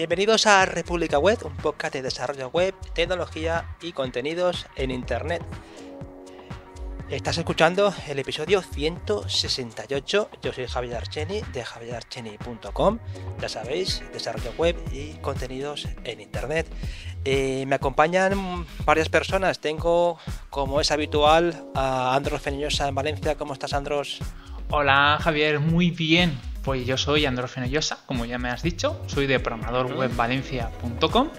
Bienvenidos a República Web, un podcast de desarrollo web, tecnología y contenidos en Internet. Estás escuchando el episodio 168. Yo soy Javier Archeni de javierarcheni.com. Ya sabéis, desarrollo web y contenidos en Internet. Eh, me acompañan varias personas. Tengo, como es habitual, a Andros Feñosa en Valencia. ¿Cómo estás, Andros? Hola, Javier. Muy bien pues yo soy Andrófeno Llosa, como ya me has dicho, soy de programadorwebvalencia.com,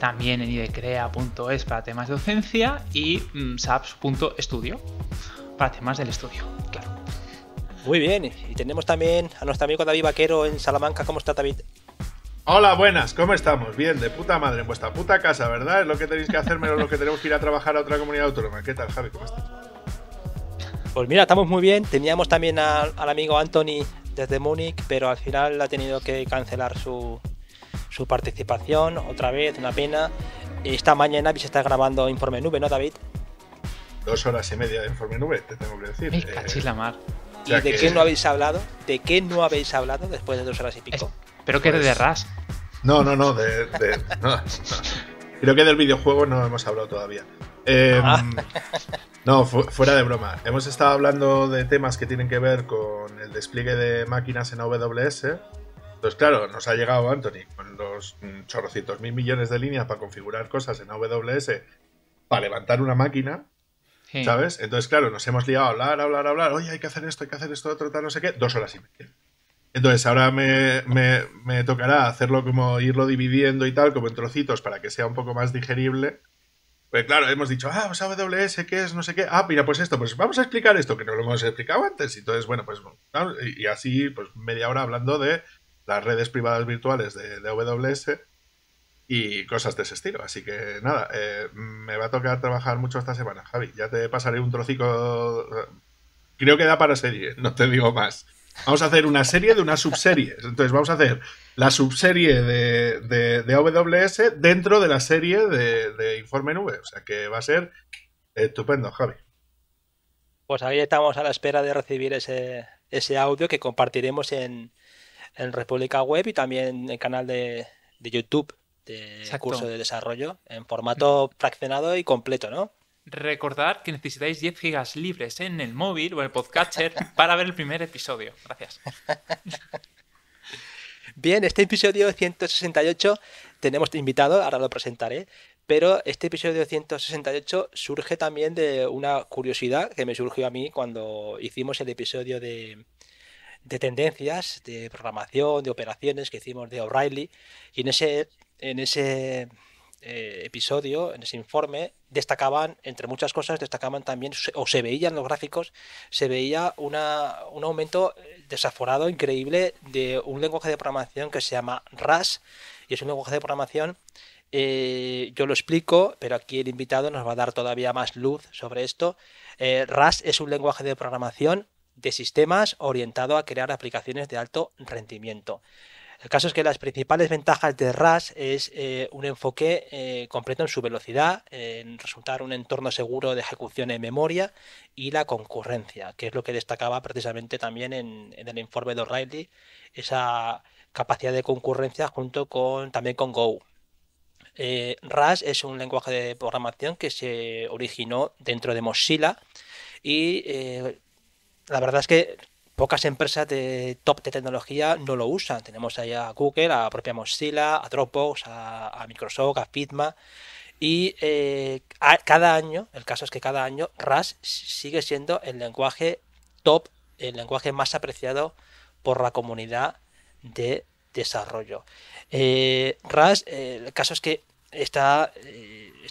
también en idecrea.es para temas de docencia y mm, saps.estudio para temas del estudio, claro. Muy bien, y tenemos también a nuestro amigo David Vaquero en Salamanca. ¿Cómo está David? Hola, buenas, ¿cómo estamos? Bien, de puta madre, en vuestra puta casa, ¿verdad? Es lo que tenéis que hacer, menos lo que tenemos que ir a trabajar a otra comunidad autónoma. ¿Qué tal, Javi? ¿Cómo estás? Pues mira, estamos muy bien. Teníamos también al amigo Anthony desde Múnich, pero al final ha tenido que cancelar su, participación otra vez, una pena. esta mañana se está grabando Informe Nube, ¿no, David? Dos horas y media de Informe Nube, te tengo que decir. es eh, la mar. ¿Y de qué no habéis hablado? ¿De qué no habéis hablado después de dos horas y pico? Pero que de pues- RAS. No, no, no, de, Creo que del videojuego no hemos hablado todavía. Em, ah. No, fuera de broma. Hemos estado hablando de temas que tienen que ver con el despliegue de máquinas en AWS. Entonces, claro, nos ha llegado Anthony con los mm, chorrocitos mil millones de líneas para configurar cosas en AWS para levantar una máquina. ¿Sabes? Entonces, claro, nos hemos liado a hablar, hablar, hablar. Oye, hay que hacer esto, hay que hacer esto, otro, tal, no sé qué. Dos horas y media. Entonces, ahora me, me tocará hacerlo como irlo dividiendo y tal, como en trocitos, para que sea un poco más digerible pues claro, hemos dicho, ah, pues AWS, ¿qué es? No sé qué. Ah, mira, pues esto, pues vamos a explicar esto, que no lo hemos explicado antes. Y entonces, bueno, pues, y, así, pues media hora hablando de las redes privadas virtuales de, de AWS y cosas de ese estilo. Así que nada, eh, me va a tocar trabajar mucho esta semana, Javi. Ya te pasaré un trocico. Creo que da para serie, no te digo más. Vamos a hacer una serie de una subserie. Entonces vamos a hacer la subserie de, de, AWS dentro de la serie de, Informe Nube. O sea que va a ser estupendo, Javi. Pues ahí estamos a la espera de recibir ese, ese audio que compartiremos en, en República Web y también en el canal de, YouTube de curso de desarrollo en formato fraccionado y completo, ¿no? Recordad que necesitáis 10 gigas libres en el móvil o en el podcatcher para ver el primer episodio. Gracias. Bien, este episodio 168 tenemos invitado, ahora lo presentaré, pero este episodio 168 surge también de una curiosidad que me surgió a mí cuando hicimos el episodio de, de tendencias, de programación, de operaciones que hicimos de O'Reilly. Y en ese, en ese eh, episodio, en ese informe, destacaban, entre muchas cosas, destacaban también, o se veían los gráficos, se veía un aumento desaforado, increíble, de un lenguaje de programación que se llama RAS, y es un lenguaje de programación eh, yo lo explico, pero aquí el invitado nos va a dar todavía más luz sobre esto. Eh, RAS es un lenguaje de programación de sistemas orientado a crear aplicaciones de alto rendimiento. El caso es que las principales ventajas de RAS es eh, un enfoque eh, completo en su velocidad, en resultar un entorno seguro de ejecución en memoria y la concurrencia, que es lo que destacaba precisamente también en, el informe de O'Reilly, esa capacidad de concurrencia junto con también con Go. Eh, RAS es un lenguaje de programación que se originó dentro de Mozilla y la verdad es que pocas empresas de top de tecnología no lo usan. Tenemos allá a Google, a propia Mozilla, a Dropbox, a, Microsoft, a Fitma. Y eh, cada año, el caso es que cada año RAS sigue siendo el lenguaje top, el lenguaje más apreciado por la comunidad de desarrollo. Eh, RAS, eh, el caso es que está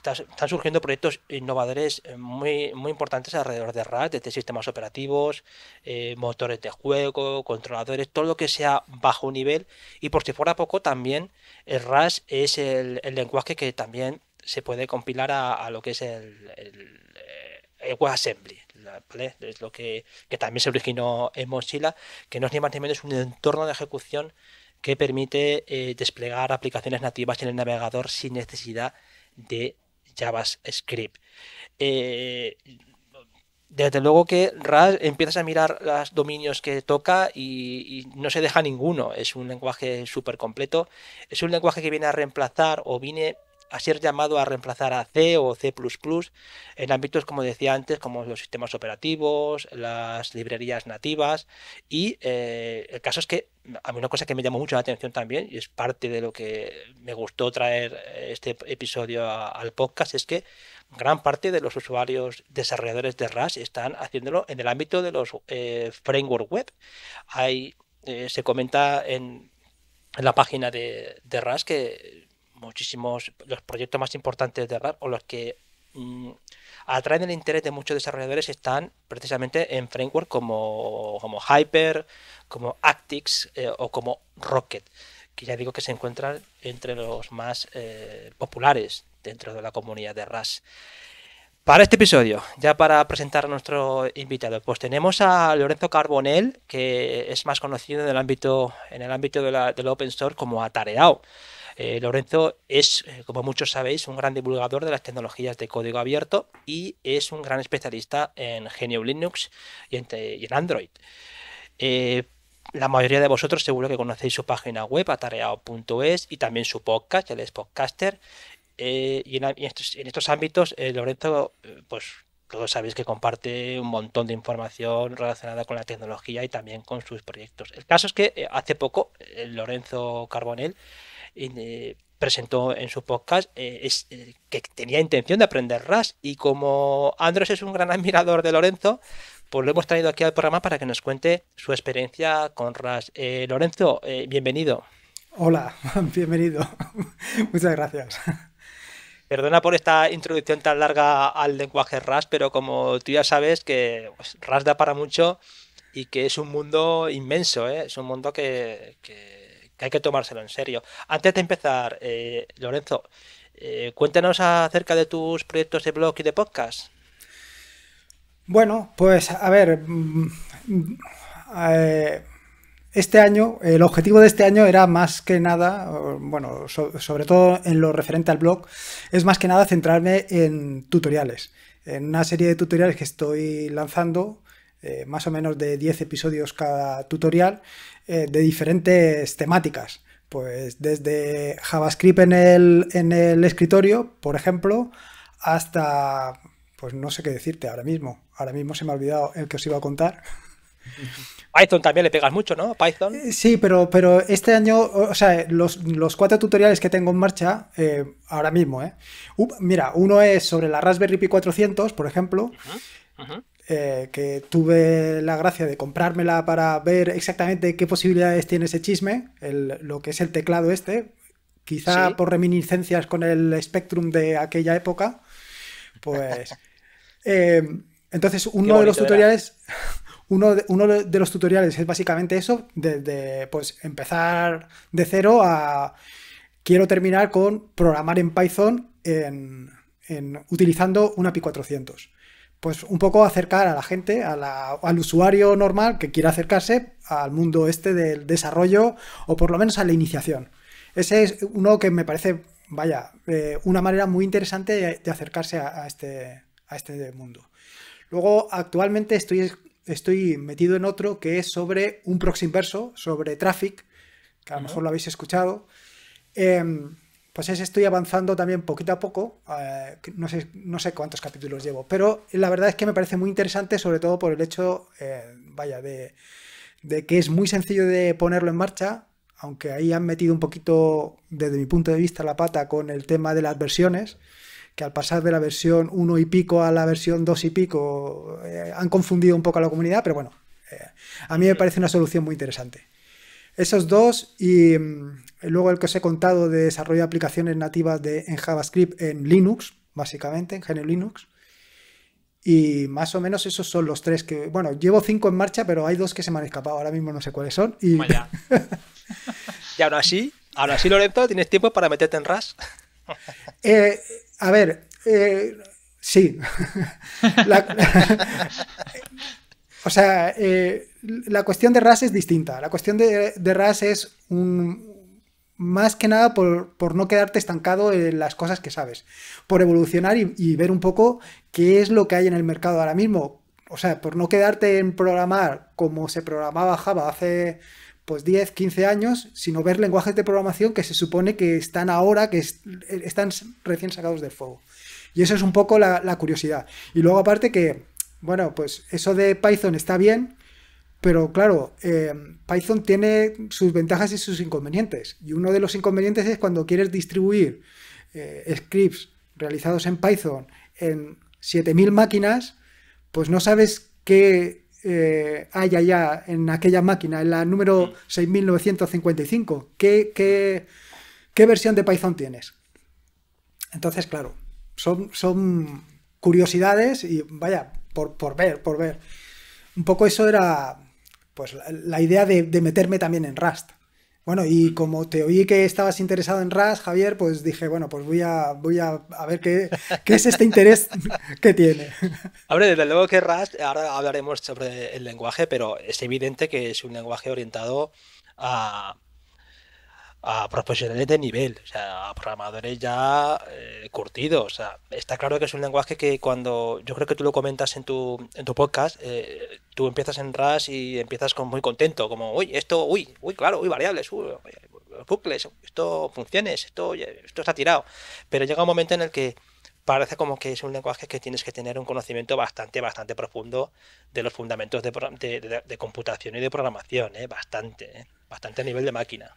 están surgiendo proyectos innovadores eh, muy, muy importantes alrededor de RAS, desde sistemas operativos, eh, motores de juego, controladores, todo lo que sea bajo nivel. Y por si fuera poco, también el RAS es el, lenguaje que también se puede compilar a, lo que es el, el, eh, WebAssembly, ¿vale? es lo que, también se originó en Mozilla, que no es ni más ni menos un entorno de ejecución que permite desplegar aplicaciones nativas en el navegador sin necesidad de JavaScript. Eh, desde luego que RAS empiezas a mirar los dominios que toca y, y no se deja ninguno. Es un lenguaje súper completo. Es un lenguaje que viene a reemplazar o viene a ser llamado a reemplazar a C o C++ en ámbitos como decía antes como los sistemas operativos, las librerías nativas y eh, el caso es que a mí una cosa que me llamó mucho la atención también y es parte de lo que me gustó traer este episodio al podcast es que gran parte de los usuarios desarrolladores de RAS están haciéndolo en el ámbito de los eh, framework web. Eh, se comenta en, la página de, de RAS que muchísimos, los proyectos más importantes de RAS o los que mm, atraen el interés de muchos desarrolladores están precisamente en framework como, como Hyper, como Actix eh, o como Rocket, que ya digo que se encuentran entre los más eh, populares dentro de la comunidad de RAS. Para este episodio, ya para presentar a nuestro invitado, pues tenemos a Lorenzo Carbonell, que es más conocido en el ámbito, en el ámbito de la, del open source como atareado. Eh, Lorenzo es, eh, como muchos sabéis, un gran divulgador de las tecnologías de código abierto y es un gran especialista en Genio Linux y en, Android. Eh, la mayoría de vosotros seguro que conocéis su página web atareado.es y también su podcast, el es y en, estos, en, estos, ámbitos, Lorenzo, pues todos sabéis que comparte un montón de información relacionada con la tecnología y también con sus proyectos. El caso es que hace poco Lorenzo Carbonell eh, presentó en su podcast eh, es, eh, que tenía intención de aprender RAS y como Andros es un gran admirador de Lorenzo, pues lo hemos traído aquí al programa para que nos cuente su experiencia con RAS. Lorenzo, bienvenido. Hola, bienvenido. Muchas gracias. Perdona por esta introducción tan larga al lenguaje RAS, pero como tú ya sabes que pues, RAS da para mucho y que es un mundo inmenso, es un mundo que que hay que tomárselo en serio. Antes de empezar, eh, Lorenzo, eh, cuéntanos acerca de tus proyectos de blog y de podcast. Bueno, pues a ver, mm, eh, este año, el objetivo de este año era más que nada, bueno, sobre todo en lo referente al blog, es más que nada centrarme en tutoriales, en una serie de tutoriales que estoy lanzando, más o menos de 10 episodios cada tutorial, eh, de diferentes temáticas. Pues desde JavaScript en el, en el escritorio, por ejemplo, hasta, pues no sé qué decirte ahora mismo. Ahora mismo se me ha olvidado el que os iba a contar. Python también le pegas mucho, ¿no? Python. Eh, sí, pero, pero este año, o sea, los, cuatro tutoriales que tengo en marcha eh, ahora mismo, ¿eh? mira, uno es sobre la Raspberry Pi 400, por ejemplo. Eh, que tuve la gracia de comprármela para ver exactamente qué posibilidades tiene ese chisme, lo que es el teclado este, quizá por reminiscencias con el Spectrum de aquella época, pues... Eh, entonces, uno de los tutoriales... Uno uno de, los tutoriales es básicamente eso, de, pues empezar de cero a quiero terminar con programar en Python en, utilizando una API 400 pues un poco acercar a la gente, al usuario normal que quiera acercarse al mundo este del desarrollo o por lo menos a la iniciación. Ese es uno que me parece, vaya, eh, una manera muy interesante de, acercarse a, este, a este mundo. Luego, actualmente estoy, estoy metido en otro que es sobre un proxy inverso, sobre traffic, que a lo mejor lo habéis escuchado. Em, pues es, estoy avanzando también poquito a poco, eh, no, sé, no sé cuántos capítulos llevo, pero la verdad es que me parece muy interesante, sobre todo por el hecho, eh, vaya, de, que es muy sencillo de ponerlo en marcha, aunque ahí han metido un poquito, desde mi punto de vista, la pata con el tema de las versiones, que al pasar de la versión 1 y pico a la versión 2 y pico, eh, han confundido un poco a la comunidad, pero bueno, a mí me parece una solución muy interesante. Esos dos y mm, luego el que os he contado de desarrollo de aplicaciones nativas de, en JavaScript en Linux, básicamente, en GNU Linux. Y más o menos esos son los tres que, bueno, llevo cinco en marcha, pero hay dos que se me han escapado, ahora mismo no sé cuáles son. Y, y ahora sí, ahora sí, ¿tienes tiempo para meterte en RAS? Eh, a ver, eh, sí. O sea, eh, la cuestión de RAS es distinta. La cuestión de, RAS es un, más que nada por, no quedarte estancado en las cosas que sabes, por evolucionar y, ver un poco qué es lo que hay en el mercado ahora mismo. O sea, por no quedarte en programar como se programaba Java hace pues 10, 15 años, sino ver lenguajes de programación que se supone que están ahora, que están recién sacados del fuego. Y eso es un poco la curiosidad. Y luego aparte que bueno, pues eso de Python está bien, pero claro, eh, Python tiene sus ventajas y sus inconvenientes. Y uno de los inconvenientes es cuando quieres distribuir eh, scripts realizados en Python en 7000 máquinas, pues no sabes qué eh, hay allá en aquella máquina, en la número 6955. Mm. ¿Qué, qué, qué versión de Python tienes? Entonces, claro, son, son curiosidades y vaya, por, ver, por ver. Un poco eso era pues la, idea de, meterme también en Rust. Bueno, y como te oí que estabas interesado en Rust, Javier, pues dije, bueno, pues voy a, voy a, ver qué, qué, es este interés que tiene. Hombre, desde luego que Rust, ahora hablaremos sobre el lenguaje, pero es evidente que es un lenguaje orientado a, a profesionales de nivel, o sea, a programadores ya eh, curtidos. está claro que es un lenguaje que cuando yo creo que tú lo comentas en tu, podcast, eh, tú empiezas en RAS y empiezas con muy contento, como, uy, esto, uy, uy, claro, uy, variables, uy, bucles, esto funciones, esto, esto está tirado. Pero llega un momento en el que parece como que es un lenguaje que tienes que tener un conocimiento bastante, bastante profundo de los fundamentos de, computación y de programación, ¿eh? bastante, eh, bastante a nivel de máquina.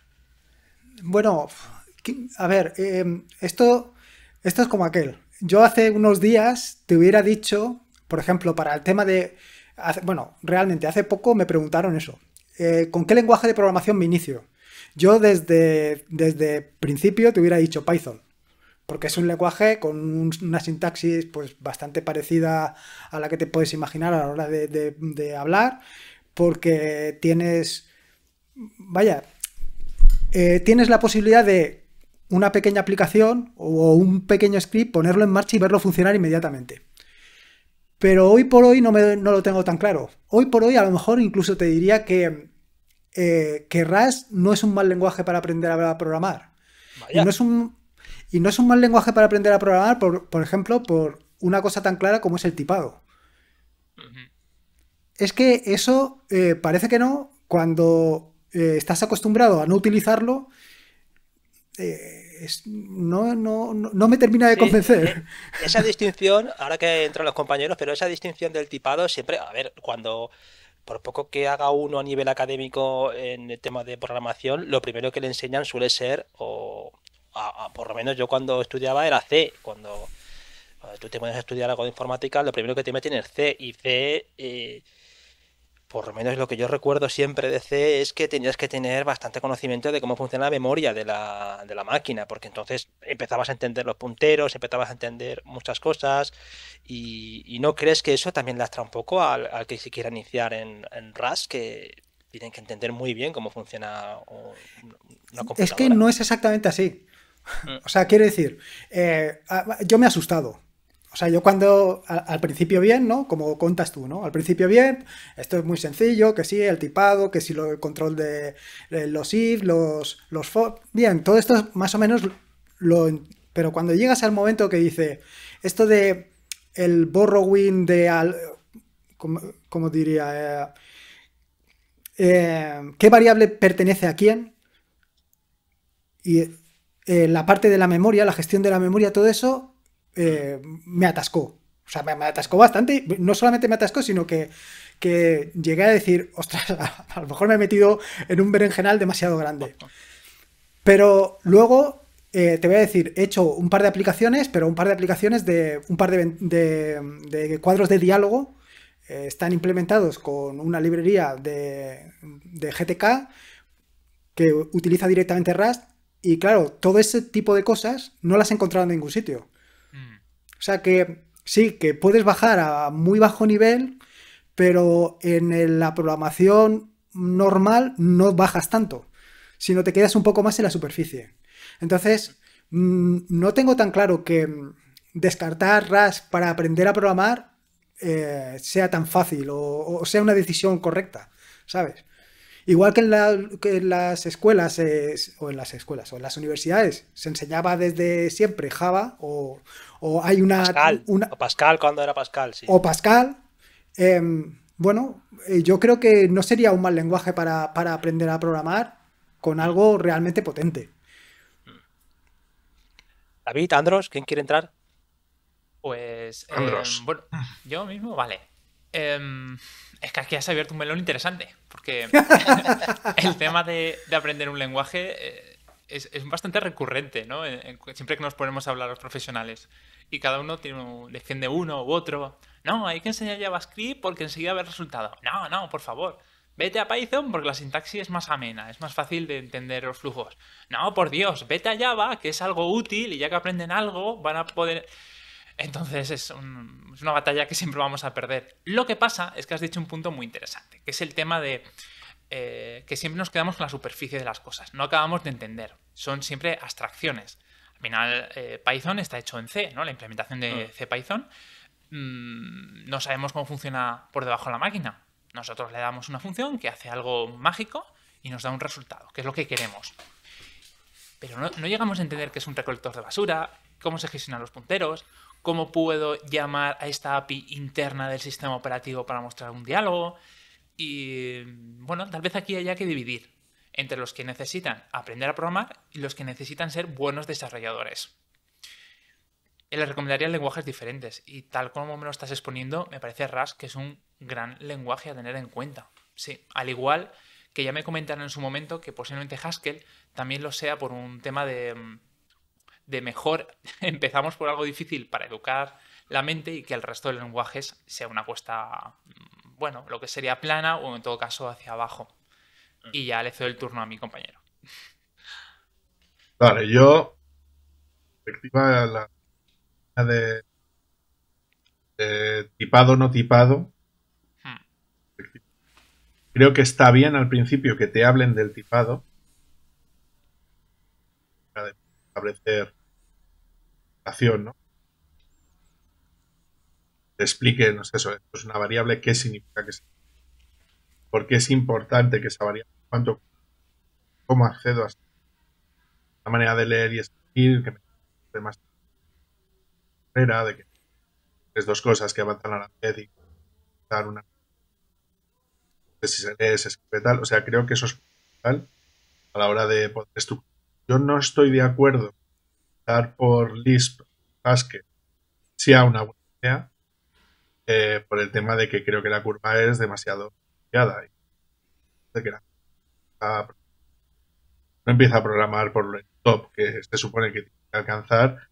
Bueno, a ver, em, esto, esto es como aquel. Yo hace unos días te hubiera dicho, por ejemplo, para el tema de... Bueno, realmente, hace poco me preguntaron eso. Eh, ¿Con qué lenguaje de programación me inicio? Yo desde, desde principio te hubiera dicho Python, porque es un lenguaje con una sintaxis pues, bastante parecida a la que te puedes imaginar a la hora de, de hablar, porque tienes, vaya, eh, tienes la posibilidad de una pequeña aplicación o un pequeño script, ponerlo en marcha y verlo funcionar inmediatamente. Pero hoy por hoy no, me, lo tengo tan claro. Hoy por hoy a lo mejor incluso te diría que, eh, que RAS no es un mal lenguaje para aprender a programar. Y no, es un, y no es un mal lenguaje para aprender a programar, por, por ejemplo, por una cosa tan clara como es el tipado. Es que eso eh, parece que no, cuando eh, estás acostumbrado a no utilizarlo, eh, no, no, no, me termina de convencer. Eh, esa distinción, ahora que entran los compañeros, pero esa distinción del tipado siempre, a ver, cuando por poco que haga uno a nivel académico en el tema de programación, lo primero que le enseñan suele ser, o por lo menos yo cuando estudiaba era C, cuando, tú te pones a estudiar algo de informática, lo primero que te meten es C, y C por lo menos lo que yo recuerdo siempre de C es que tenías que tener bastante conocimiento de cómo funciona la memoria de la, de la máquina, porque entonces empezabas a entender los punteros, empezabas a entender muchas cosas, y, no crees que eso también lastra un poco al, que se quiera iniciar en, RAS, que tienen que entender muy bien cómo funciona una computadora. Es que no es exactamente así. Mm. O sea, quiero decir, eh, yo me he asustado o sea, yo cuando al, principio bien, ¿no? Como contas tú, ¿no? Al principio bien, esto es muy sencillo, que sí, el tipado, que sí, lo, el control de los if, los, los for. Bien, todo esto más o menos lo... Pero cuando llegas al momento que dice esto de el borrowing de... Al, como, diría? Eh, eh, ¿Qué variable pertenece a quién? Y eh, la parte de la memoria, la gestión de la memoria, todo eso eh, me atascó. O sea, me, atascó bastante. No solamente me atascó, sino que, llegué a decir, ostras, a, lo mejor me he metido en un berenjenal demasiado grande. Pero luego eh, te voy a decir, he hecho un par de aplicaciones, pero un par de aplicaciones de un par de, cuadros de diálogo. Eh, están implementados con una librería de, de GTK que utiliza directamente Rust. Y claro, todo ese tipo de cosas no las he encontrado en ningún sitio. O sea que sí, que puedes bajar a muy bajo nivel, pero en la programación normal no bajas tanto, sino te quedas un poco más en la superficie. Entonces, mm, no tengo tan claro que descartar RAS para aprender a programar eh, sea tan fácil o sea una decisión correcta, ¿sabes? Igual que en, las escuelas, eh, o en las escuelas, o en las universidades, se enseñaba desde siempre Java, o, hay una Pascal, Pascal, cuando era Pascal, sí. O Pascal. Em, bueno, eh, yo creo que no sería un mal lenguaje para, aprender a programar con algo realmente potente. David, Andros, ¿quién quiere entrar? Pues. Em, Andros. bueno, yo mismo, vale. Em, es que aquí has abierto un melón interesante que el tema de, aprender un lenguaje eh, es, bastante recurrente, ¿no? Siempre que nos ponemos a hablar los profesionales y cada uno tiene defiende uno u otro. No, hay que enseñar JavaScript porque enseguida ve haber resultado. No, no, por favor. Vete a Python porque la sintaxis es más amena, es más fácil de entender los flujos. No, por Dios, vete a Java, que es algo útil y ya que aprenden algo van a poder entonces es, una batalla que siempre vamos a perder. Lo que pasa es que has dicho un punto muy interesante, que es el tema de eh, que siempre nos quedamos con la superficie de las cosas, no acabamos de entender, son siempre abstracciones. Al final, eh, Python está hecho en C, ¿no? la implementación de mm. C Python. Mm, no sabemos cómo funciona por debajo de la máquina. Nosotros le damos una función que hace algo mágico y nos da un resultado, que es lo que queremos. Pero no, no llegamos a entender qué es un recolector de basura, cómo se gestionan los punteros, cómo puedo llamar a esta API interna del sistema operativo para mostrar un diálogo. Y bueno, tal vez aquí haya que dividir entre los que necesitan aprender a programar y los que necesitan ser buenos desarrolladores. Eh, les recomendaría lenguajes diferentes y tal como me lo estás exponiendo, me parece Rust que es un gran lenguaje a tener en cuenta. Sí, al igual que ya me comentaron en su momento que posiblemente Haskell también lo sea por un tema de mm, de mejor empezamos por algo difícil para educar la mente y que el resto de lenguajes sea una cuesta, mm, bueno, lo que sería plana o en todo caso hacia abajo. Mm. Y ya le cedo el turno a mi compañero. Vale, yo. Efectiva la. de. tipado, no tipado. Hmm. Creo que está bien al principio que te hablen del tipado. Establecer explique ¿no? Te no sé, eso, es pues, una variable, qué significa que sea. ¿Por es importante que esa variable? ¿Cuánto? ¿Cómo accedo a La manera de leer y escribir, que me de de que es dos cosas que avanzan a la vez y dar una si se lee, se escribe tal. O sea, creo que eso es fundamental a la hora de poder estructurar. Yo no estoy de acuerdo por Lisp que sea una buena idea, eh, por el tema de que creo que la curva es demasiado que no empieza a programar por el top que se supone que tiene que alcanzar,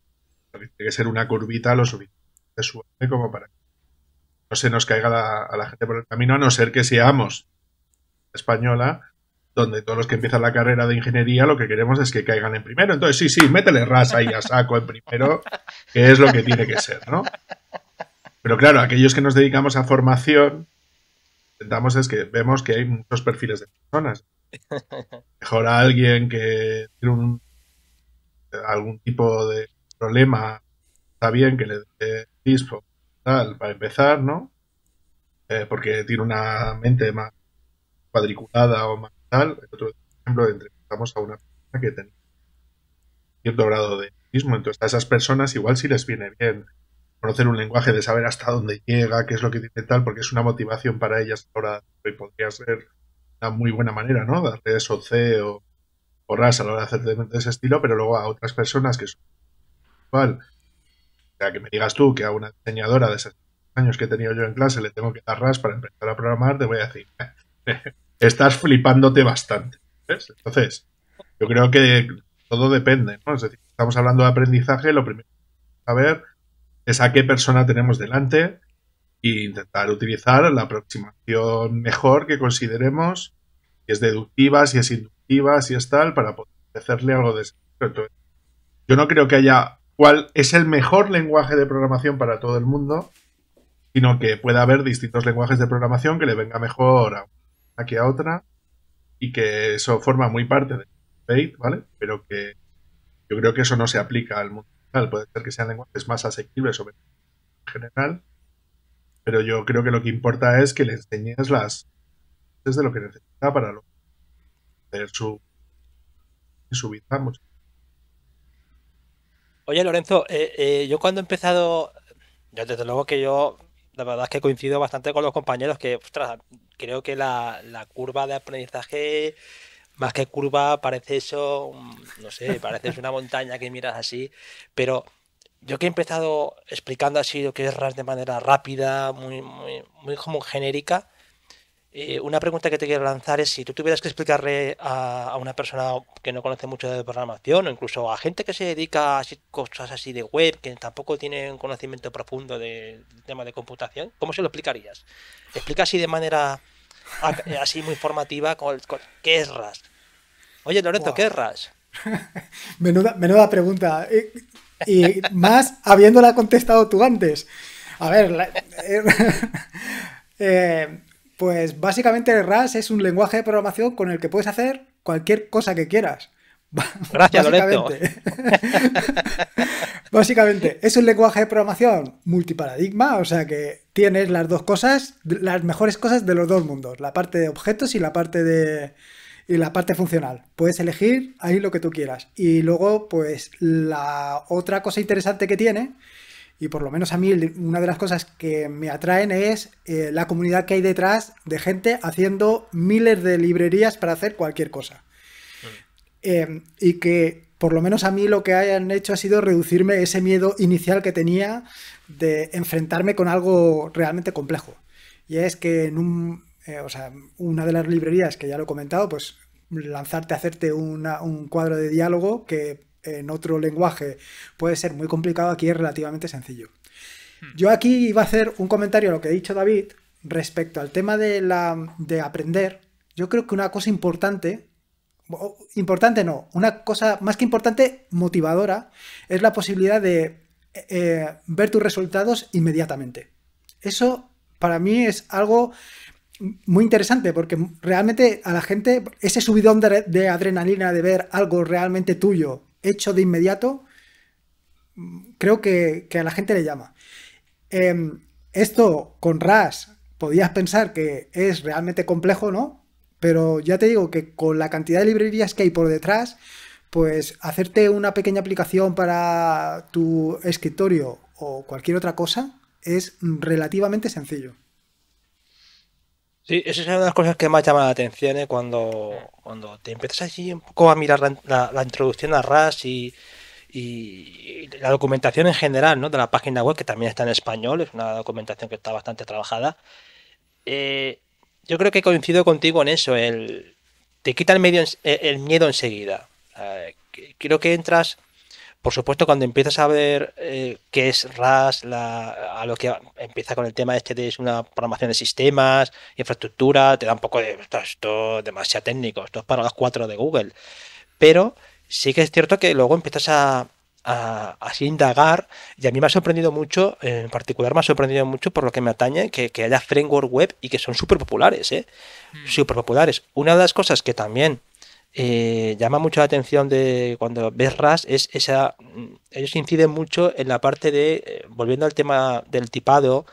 tiene que ser una curvita lo suficiente suave como para que no se nos caiga a la gente por el camino, a no ser que seamos española donde todos los que empiezan la carrera de ingeniería lo que queremos es que caigan en primero. Entonces, sí, sí, métele ras ahí a saco en primero, que es lo que tiene que ser, ¿no? Pero claro, aquellos que nos dedicamos a formación, intentamos es que vemos que hay muchos perfiles de personas. Mejor a alguien que tiene algún tipo de problema, está bien que le dé dispo, tal, para empezar, ¿no? Eh, porque tiene una mente más cuadriculada o más otro, ejemplo, entrevistamos a una persona que tiene cierto grado de mismo. Entonces, a esas personas igual si les viene bien conocer un lenguaje, de saber hasta dónde llega, qué es lo que dice tal, porque es una motivación para ellas ahora y podría ser una muy buena manera, ¿no? Darle eso C o, o RAS a la hora de hacer de ese estilo, pero luego a otras personas que son igual. O sea, que me digas tú que a una diseñadora de esos años que he tenido yo en clase le tengo que dar RAS para empezar a programar, te voy a decir, eh, estás flipándote bastante. Entonces, yo creo que todo depende, ¿no? Es decir, estamos hablando de aprendizaje, lo primero que saber es a qué persona tenemos delante e intentar utilizar la aproximación mejor que consideremos, si es deductiva, si es inductiva, si es tal, para poder hacerle algo de yo no creo que haya cuál es el mejor lenguaje de programación para todo el mundo, sino que pueda haber distintos lenguajes de programación que le venga mejor a aquí a otra y que eso forma muy parte del debate, ¿vale? Pero que yo creo que eso no se aplica al mundo Puede ser que sean lenguajes más asequibles sobre en general, pero yo creo que lo que importa es que le enseñes las desde lo que necesita para lo, hacer su, su vida. Oye, Lorenzo, eh, eh, yo cuando he empezado, ya desde luego que yo la verdad es que coincido bastante con los compañeros que, ostras, creo que la, curva de aprendizaje, más que curva, parece eso, no sé, parece una montaña que miras así, pero yo que he empezado explicando así lo que es RAS de manera rápida, muy, muy, muy como genérica, eh, una pregunta que te quiero lanzar es si tú tuvieras que explicarle a, una persona que no conoce mucho de programación o incluso a gente que se dedica a cosas así de web, que tampoco tiene un conocimiento profundo del tema de computación, ¿cómo se lo explicarías? explica así de manera así muy formativa con, qué es RAS? Oye, Lorenzo, ¿qué es RAS? menuda, pregunta. Eh, y, más habiéndola contestado tú antes. A ver, eh, eh pues básicamente RAS es un lenguaje de programación con el que puedes hacer cualquier cosa que quieras. Gracias, básicamente. básicamente, es un lenguaje de programación multiparadigma, o sea que tienes las dos cosas, las mejores cosas de los dos mundos, la parte de objetos y la parte de y la parte funcional. Puedes elegir ahí lo que tú quieras. Y luego, pues la otra cosa interesante que tiene y por lo menos a mí una de las cosas que me atraen es eh, la comunidad que hay detrás de gente haciendo miles de librerías para hacer cualquier cosa. Mm. Eh, y que por lo menos a mí lo que hayan hecho ha sido reducirme ese miedo inicial que tenía de enfrentarme con algo realmente complejo. Y es que en un, eh, o sea, una de las librerías que ya lo he comentado, pues lanzarte a hacerte un cuadro de diálogo que en otro lenguaje puede ser muy complicado, aquí es relativamente sencillo. Hmm. Yo aquí iba a hacer un comentario a lo que ha dicho David respecto al tema de, la, de aprender. Yo creo que una cosa importante, importante no, una cosa más que importante, motivadora, es la posibilidad de eh, eh, ver tus resultados inmediatamente. Eso para mí es algo muy interesante porque realmente a la gente ese subidón de, adrenalina de ver algo realmente tuyo hecho de inmediato, creo que, a la gente le llama. Em, esto con RAS podías pensar que es realmente complejo, ¿no? Pero ya te digo que con la cantidad de librerías que hay por detrás, pues hacerte una pequeña aplicación para tu escritorio o cualquier otra cosa es relativamente sencillo. Sí, esa es una de las cosas que más llama la atención ¿eh? cuando, cuando te empiezas allí un poco a mirar la, introducción a RAS y, la documentación en general ¿no? de la página web, que también está en español, es una documentación que está bastante trabajada. Eh, yo creo que coincido contigo en eso, el, te quita el, miedo enseguida. Eh, quiero que entras por supuesto, cuando empiezas a ver eh, qué es RAS, a lo que empieza con el tema este de es una programación de sistemas, infraestructura, te da un poco de esto, es demasiado técnico, esto es para las cuatro de Google. Pero sí que es cierto que luego empiezas a, indagar y a mí me ha sorprendido mucho, en particular me ha sorprendido mucho por lo que me atañe, que, haya framework web y que son súper populares, ¿eh? Hmm. Súper populares. Una de las cosas que también eh, llama mucho la atención de cuando ves RAS es esa. Ellos inciden mucho en la parte de. Eh, volviendo al tema del tipado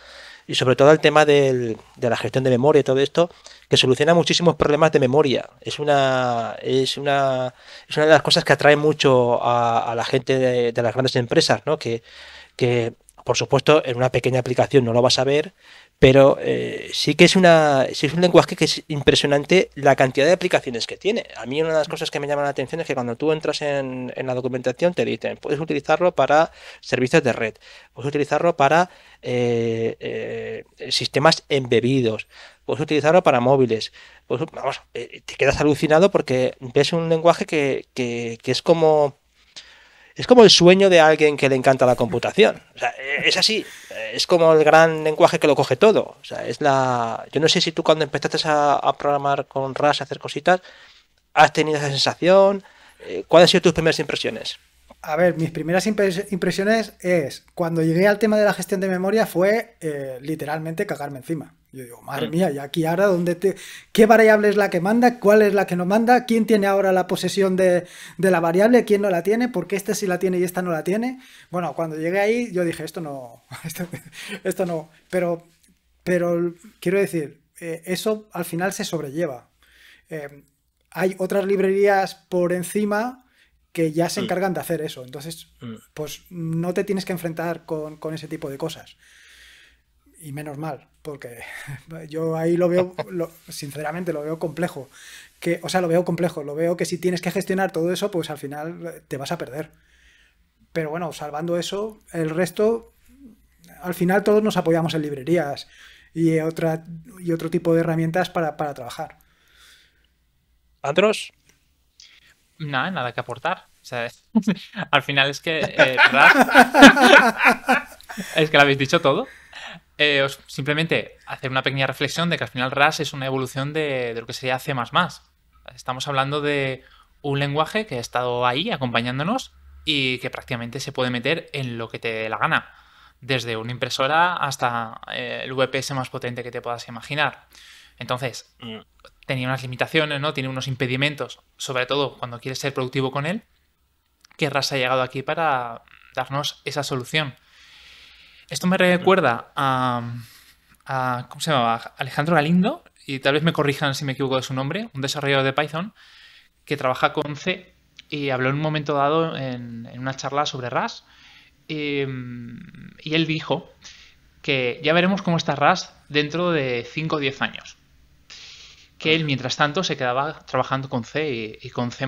y sobre todo al tema de la gestión de memoria y todo esto, que soluciona muchísimos problemas de memoria. Es una, es una, es una de las cosas que atrae mucho a, la gente de, las grandes empresas, ¿no? Que, que por supuesto, en una pequeña aplicación no lo vas a ver, pero eh, sí que es, un lenguaje que es impresionante la cantidad de aplicaciones que tiene. A mí una de las mm. cosas que me llama la atención es que cuando tú entras en, la documentación te dicen, puedes utilizarlo para servicios de red, puedes utilizarlo para eh, eh, sistemas embebidos, puedes utilizarlo para móviles. Pues, te quedas alucinado porque ves un lenguaje que es como es como el sueño de alguien que le encanta la computación. O sea, e-, es así, es como el gran lenguaje que lo coge todo. O sea, es la... Yo no sé si tú cuando empezaste a, programar con RAS, a hacer cositas, has tenido esa sensación. Eh, ¿Cuáles han sido tus primeras impresiones? A ver, mis primeras impresiones es, cuando llegué al tema de la gestión de memoria fue eh, literalmente cagarme encima. Yo digo, madre mía, ¿y aquí ahora dónde te... qué variable es la que manda? ¿Cuál es la que no manda? ¿Quién tiene ahora la posesión de, de la variable? ¿Quién no la tiene? ¿Por qué esta sí la tiene y esta no la tiene? Bueno, cuando llegué ahí yo dije, esto no, esto, no, pero, pero quiero decir, eh, eso al final se sobrelleva. Em, hay otras librerías por encima que ya se mm. encargan de hacer eso. Entonces, mm. pues no te tienes que enfrentar con ese tipo de cosas y menos mal, porque yo ahí lo veo, sinceramente, lo veo complejo. Que, o sea, lo veo complejo, lo veo que si tienes que gestionar todo eso, pues al final te vas a perder. Pero bueno, salvando eso, el resto, al final todos nos apoyamos en librerías y, otra, y otro tipo de herramientas para, para trabajar. ¿Andros? Nada, nada que aportar. O sea, al final es que... Eh, es que lo habéis dicho todo. Eh, simplemente hacer una pequeña reflexión de que al final RAS es una evolución de, lo que sería C. Estamos hablando de un lenguaje que ha estado ahí acompañándonos y que prácticamente se puede meter en lo que te dé la gana, desde una impresora hasta eh, el VPS más potente que te puedas imaginar. Entonces, mm. tenía unas limitaciones, ¿no? Tiene unos impedimentos, sobre todo cuando quieres ser productivo con él, que RAS ha llegado aquí para darnos esa solución. Esto me recuerda a, ¿Cómo se llamaba? Alejandro Galindo, y tal vez me corrijan si me equivoco de su nombre, un desarrollador de Python que trabaja con C y habló en un momento dado en, una charla sobre RAS. Y, él dijo que ya veremos cómo está RAS dentro de 5 o 10 años. Que él, mientras tanto, se quedaba trabajando con C y, y con C.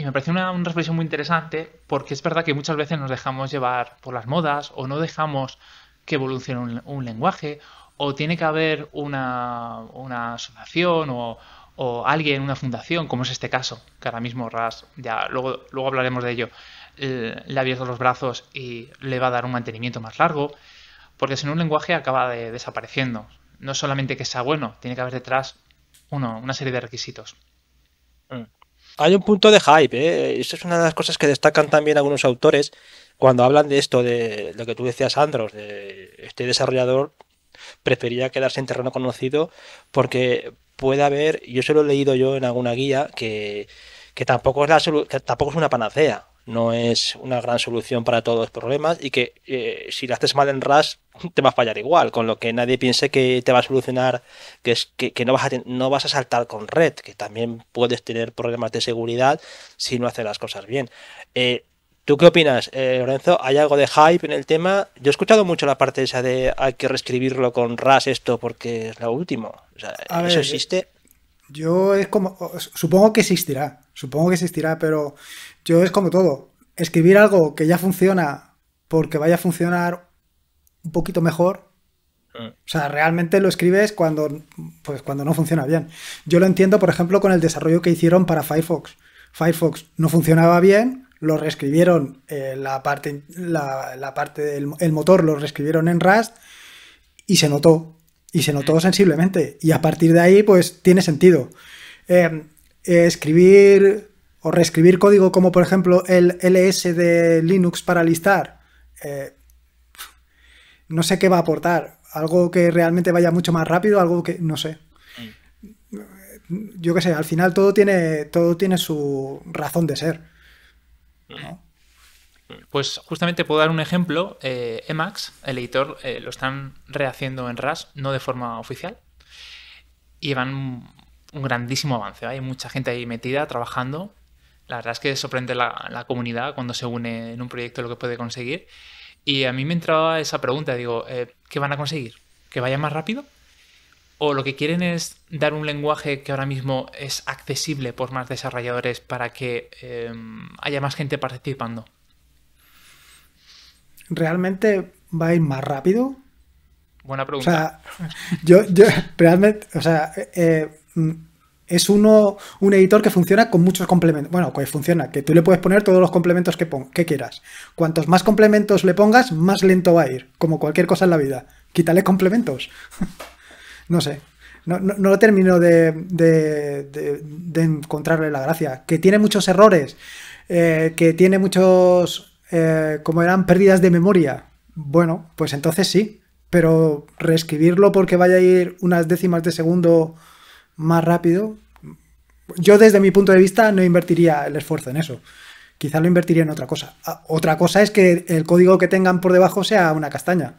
Y me parece una, reflexión muy interesante porque es verdad que muchas veces nos dejamos llevar por las modas o no dejamos que evolucione un, lenguaje o tiene que haber una, asociación o, o, alguien, una fundación, como es este caso, que ahora mismo RAS, ya luego, luego hablaremos de ello, eh, le ha abierto los brazos y le va a dar un mantenimiento más largo, porque si no un lenguaje acaba de, desapareciendo. No solamente que sea bueno, tiene que haber detrás uno, una serie de requisitos. Mm hay un punto de hype, ¿eh? es una de las cosas que destacan también algunos autores cuando hablan de esto, de lo que tú decías, Andros, de este desarrollador prefería quedarse en terreno conocido porque puede haber, yo se lo he leído yo en alguna guía, que, tampoco, es la, que tampoco es una panacea no es una gran solución para todos los problemas y que eh, si lo haces mal en RAS te va a fallar igual, con lo que nadie piense que te va a solucionar, que, es, que, no, vas a, no vas a saltar con red, que también puedes tener problemas de seguridad si no haces las cosas bien. Eh, ¿Tú qué opinas, eh, Lorenzo? ¿Hay algo de hype en el tema? Yo he escuchado mucho la parte esa de hay que reescribirlo con RAS esto porque es lo último. ¿Eso existe? Yo es como, supongo que existirá, supongo que existirá, pero yo es como todo. Escribir algo que ya funciona porque vaya a funcionar un poquito mejor. Mm. O sea, realmente lo escribes cuando, pues, cuando no funciona bien. Yo lo entiendo, por ejemplo, con el desarrollo que hicieron para Firefox. Firefox no funcionaba bien, lo reescribieron eh, la parte, la, parte del el motor, lo reescribieron en Rust y se notó. Y se notó sensiblemente. Y a partir de ahí, pues tiene sentido. Eh, eh, escribir o reescribir código como por ejemplo el ls de Linux para listar, eh, no sé qué va a aportar. Algo que realmente vaya mucho más rápido, algo que no sé. Mm. Yo qué sé, al final todo tiene, todo tiene su razón de ser. Mm. Pues justamente puedo dar un ejemplo. Eh, Emacs, el editor, eh, lo están rehaciendo en RAS, no de forma oficial. Y van un grandísimo avance. Hay mucha gente ahí metida trabajando la verdad es que sorprende la, la comunidad cuando se une en un proyecto lo que puede conseguir. Y a mí me entraba esa pregunta, digo, eh, ¿qué van a conseguir? ¿Que vaya más rápido? ¿O lo que quieren es dar un lenguaje que ahora mismo es accesible por más desarrolladores para que eh, haya más gente participando? ¿Realmente va a ir más rápido? Buena pregunta. O sea, yo, realmente, o sea, eh, mm, es uno, un editor que funciona con muchos complementos. Bueno, que funciona, que tú le puedes poner todos los complementos que, quieras. Cuantos más complementos le pongas, más lento va a ir, como cualquier cosa en la vida. Quítale complementos. no sé. No, lo termino de, de, de, encontrarle la gracia. Que tiene muchos errores, eh, que tiene muchos, eh, como eran, pérdidas de memoria. Bueno, pues entonces sí, pero reescribirlo porque vaya a ir unas décimas de segundo más rápido. Yo desde mi punto de vista no invertiría el esfuerzo en eso. Quizá lo invertiría en otra cosa. Ah, otra cosa es que el código que tengan por debajo sea una castaña.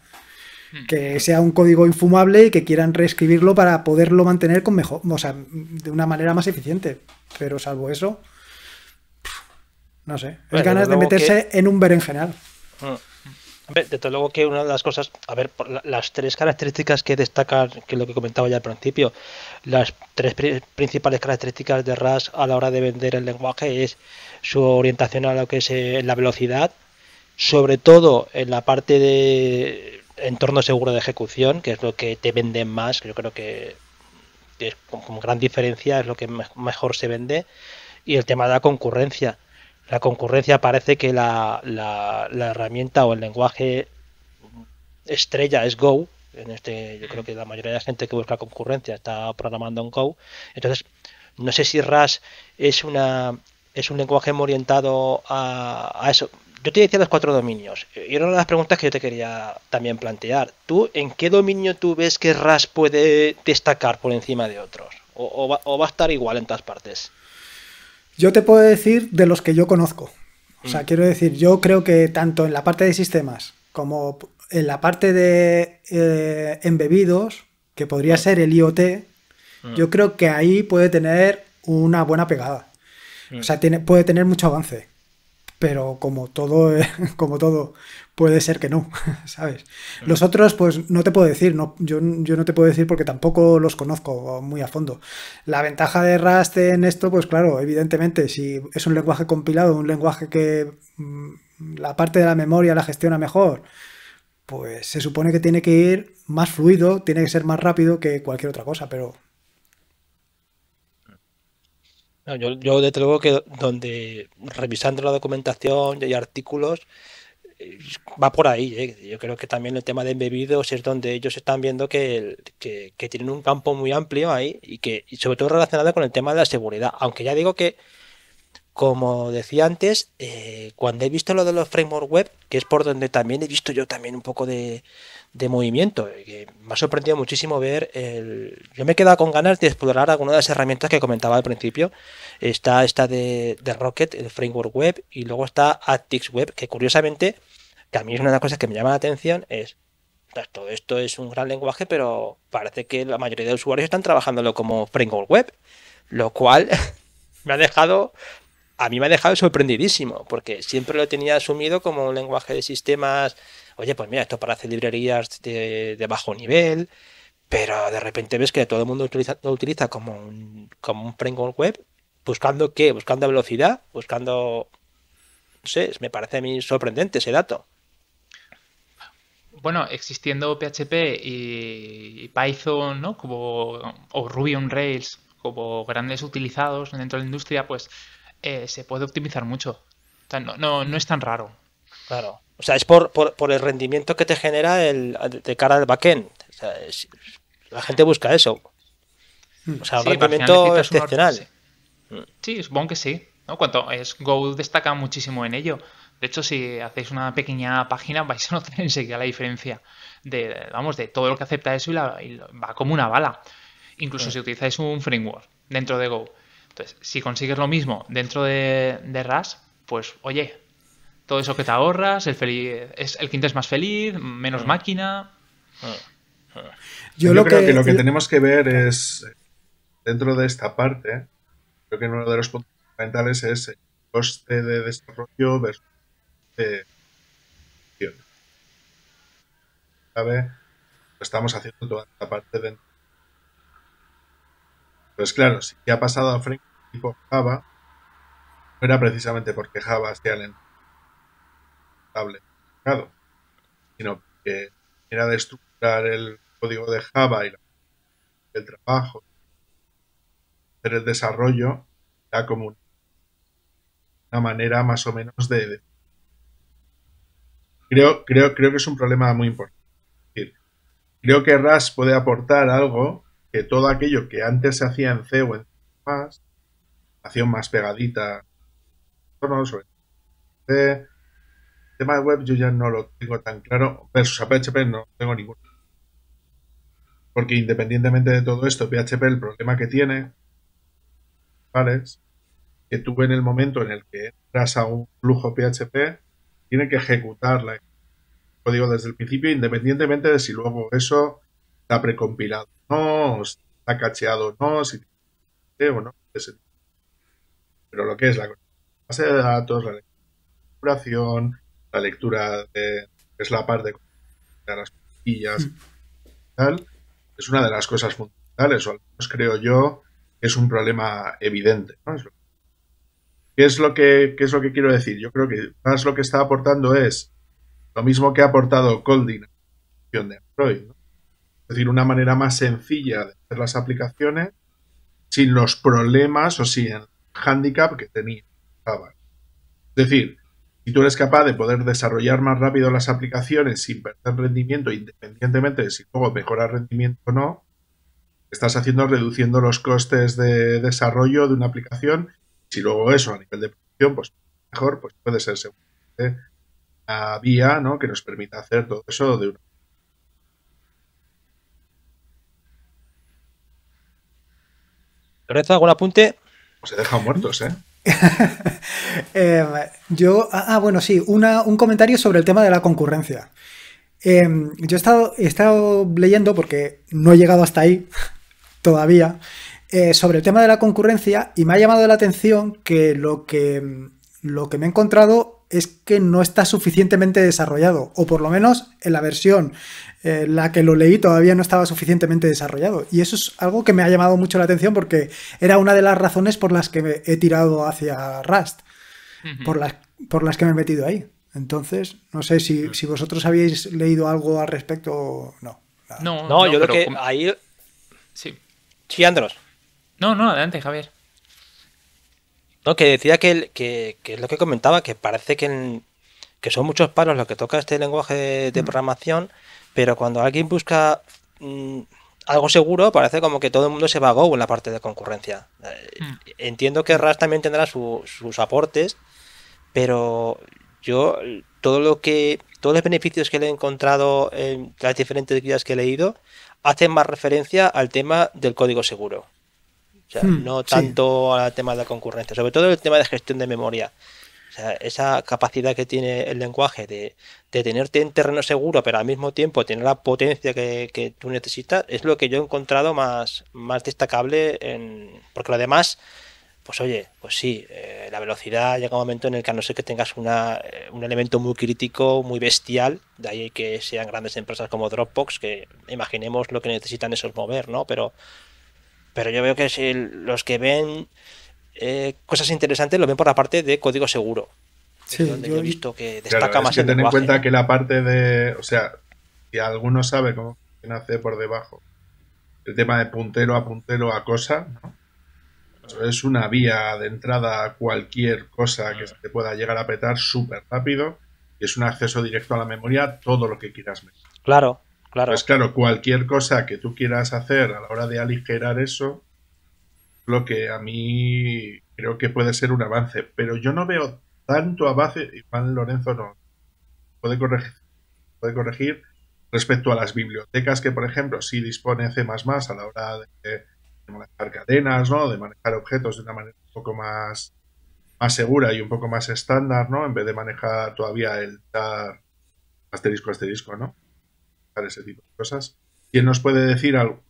Hmm. Que sea un código infumable y que quieran reescribirlo para poderlo mantener con mejor, o sea, de una manera más eficiente. Pero salvo eso, no sé. ganas de meterse en un berenjenal. Ah. de todo luego que una de las cosas, a ver, las tres características que destacan, que lo que comentaba ya al principio, las tres principales características de RAS a la hora de vender el lenguaje es su orientación a lo que es eh, la velocidad, sobre todo en la parte de entorno seguro de ejecución, que es lo que te venden más, que yo creo que es con gran diferencia es lo que mejor se vende, y el tema de la concurrencia. La concurrencia parece que la, la herramienta o el lenguaje estrella es Go, en este, yo creo que la mayoría de la gente que busca concurrencia está programando en Go. Entonces, no sé si RAS es una es un lenguaje orientado a, eso. Yo te decía los cuatro dominios. Y era una de las preguntas que yo te quería también plantear. ¿Tú en qué dominio tú ves que RAS puede destacar por encima de otros? ¿O, va, a estar igual en todas partes? Yo te puedo decir de los que yo conozco. O sea, mm. quiero decir, yo creo que tanto en la parte de sistemas como en la parte de eh, embebidos, que podría ser el IoT, mm. yo creo que ahí puede tener una buena pegada. Mm. O sea, tiene, puede tener mucho avance. Pero como todo, como todo, puede ser que no, ¿sabes? Mm. Los otros, pues no te puedo decir, no, yo, yo, no te puedo decir porque tampoco los conozco muy a fondo. La ventaja de Rust en esto, pues claro, evidentemente, si es un lenguaje compilado, un lenguaje que la parte de la memoria la gestiona mejor, pues se supone que tiene que ir más fluido, tiene que ser más rápido que cualquier otra cosa, pero... yo, yo desde luego que donde revisando la documentación y artículos, eh, va por ahí. Eh. Yo creo que también el tema de embebidos es donde ellos están viendo que, que, que tienen un campo muy amplio ahí y que y sobre todo relacionado con el tema de la seguridad. Aunque ya digo que como decía antes, eh, cuando he visto lo de los framework web, que es por donde también he visto yo también un poco de, movimiento, eh, me ha sorprendido muchísimo ver, el... yo me he quedado con ganas de explorar alguna de las herramientas que comentaba al principio, está esta de, de, Rocket, el framework web, y luego está Actix Web, que curiosamente, que a mí es una de las cosas que me llama la atención, es, todo esto es un gran lenguaje, pero parece que la mayoría de usuarios están trabajándolo como framework web, lo cual me ha dejado a mí me ha dejado sorprendidísimo, porque siempre lo tenía asumido como un lenguaje de sistemas, oye, pues mira, esto para hacer librerías de, bajo nivel, pero de repente ves que todo el mundo lo utiliza como un, como un framework web, buscando qué, buscando velocidad, buscando... No sé, me parece a mí sorprendente ese dato bueno, existiendo PHP y, Python, ¿no? Como, o Ruby on Rails como grandes utilizados dentro de la industria, pues eh, se puede optimizar mucho. no, no, es tan raro. Claro. O sea, es por, por, por el rendimiento que te genera de cara al backend. la gente busca eso. Hmm. O sea, un rendimiento excepcional. Sí. supongo que sí. es Go destaca muchísimo en ello. De hecho, si hacéis una pequeña página, vais a notar enseguida la diferencia de, vamos, de todo lo que acepta eso y, va como una bala. Incluso si utilizáis un framework dentro de Go entonces, si consigues lo mismo dentro de, de RAS, pues oye, todo eso que te ahorras, el, feliz, es, el más feliz, menos ah. máquina. Ah. Yo, creo que, lo que tenemos que ver es, dentro de esta parte, creo que uno de los puntos fundamentales es el coste de desarrollo versus de estamos haciendo toda esta parte dentro pues claro, si ha pasado a Frank por Java, no era precisamente porque Java sea estable mercado, sino que era de estructurar el código de Java y el trabajo, hacer el desarrollo, la comunidad, una manera más o menos de, creo, creo, creo que es un problema muy importante. creo que RAS puede aportar algo que todo aquello que antes se hacía en C o en C++, más, acción más pegadita, no sobre C, el eh, tema de web yo ya no lo tengo tan claro, versus a PHP no tengo ninguno. Porque independientemente de todo esto, PHP el problema que tiene, ¿vale? Que tú en el momento en el que entras a un flujo PHP, tiene que ejecutar la código desde el principio, independientemente de si luego eso está precompilado no, está cacheado no, si Pero lo que es la base de datos, la configuración, la lectura de, es la parte de las costillas, mm. es una de las cosas fundamentales, o al menos creo yo, es un problema evidente. ¿Qué, es lo que, es lo que quiero decir? Yo creo que más lo que está aportando es lo mismo que ha aportado Colding de Android, ¿no? Es decir, una manera más sencilla de hacer las aplicaciones sin los problemas o sin el hándicap que tenía Es decir, si tú eres capaz de poder desarrollar más rápido las aplicaciones sin perder rendimiento, independientemente de si luego mejora rendimiento o no, estás haciendo reduciendo los costes de desarrollo de una aplicación. Si luego eso a nivel de producción, pues mejor, pues puede ser seguramente la vía ¿no? que nos permita hacer todo eso de una Lorenzo, ¿algún apunte? se pues he muertos, ¿eh? eh yo, ah, ah, bueno, sí, una, un comentario sobre el tema de la concurrencia. Eh, yo he estado, he estado leyendo, porque no he llegado hasta ahí todavía, eh, sobre el tema de la concurrencia y me ha llamado la atención que lo que, lo que me he encontrado es que no está suficientemente desarrollado, o por lo menos en la versión eh, la que lo leí todavía no estaba suficientemente desarrollado. Y eso es algo que me ha llamado mucho la atención porque era una de las razones por las que me he tirado hacia Rust, por, las, por las que me he metido ahí. Entonces, no sé si, vosotros habéis leído algo al respecto no. No, yo creo que ahí... Sí. Sí, Andros. No, no, adelante, Javier. No, que decía que, es lo que comentaba, que parece que, son muchos palos los que toca este lenguaje de, mm. programación, pero cuando alguien busca mm, algo seguro, parece como que todo el mundo se va a Go en la parte de concurrencia. Eh, mm. Entiendo que RAS también tendrá sus aportes, pero yo todo lo que todos los beneficios que le he encontrado en las diferentes guías que he leído hacen más referencia al tema del código seguro. Hmm, no tanto a al tema de la concurrencia, sobre todo el tema de gestión de memoria. esa capacidad que tiene el lenguaje de, tenerte en terreno seguro, pero al mismo tiempo tener la potencia que, tú necesitas, es lo que yo he encontrado más, destacable. En... Porque lo demás, pues oye, pues sí, eh, la velocidad llega un momento en el que a no ser que tengas eh, un elemento muy crítico, muy bestial, de ahí que sean grandes empresas como Dropbox, que imaginemos lo que necesitan esos mover, ¿no? Pero pero yo veo que si los que ven eh, cosas interesantes lo ven por la parte de código seguro. Sí, donde yo, he visto que destaca más es que ten en cuenta que la parte de. O sea, si alguno sabe cómo nace por debajo, el tema de puntero a puntero a cosa, es una vía de entrada a cualquier cosa que mm. se te pueda llegar a petar súper rápido y es un acceso directo a la memoria todo lo que quieras Claro, Claro. Pues claro, cualquier cosa que tú quieras hacer a la hora de aligerar eso, lo que a mí creo que puede ser un avance, pero yo no veo tanto avance, Juan Lorenzo no puede corregir, corregir respecto a las bibliotecas que, por ejemplo, sí dispone C++ a la hora de, manejar cadenas, ¿no? de manejar objetos de una manera un poco más, más segura y un poco más estándar, ¿no? en vez de manejar todavía el asterisco, asterisco, ¿no? ese tipo de cosas. ¿Quién nos puede decir algo?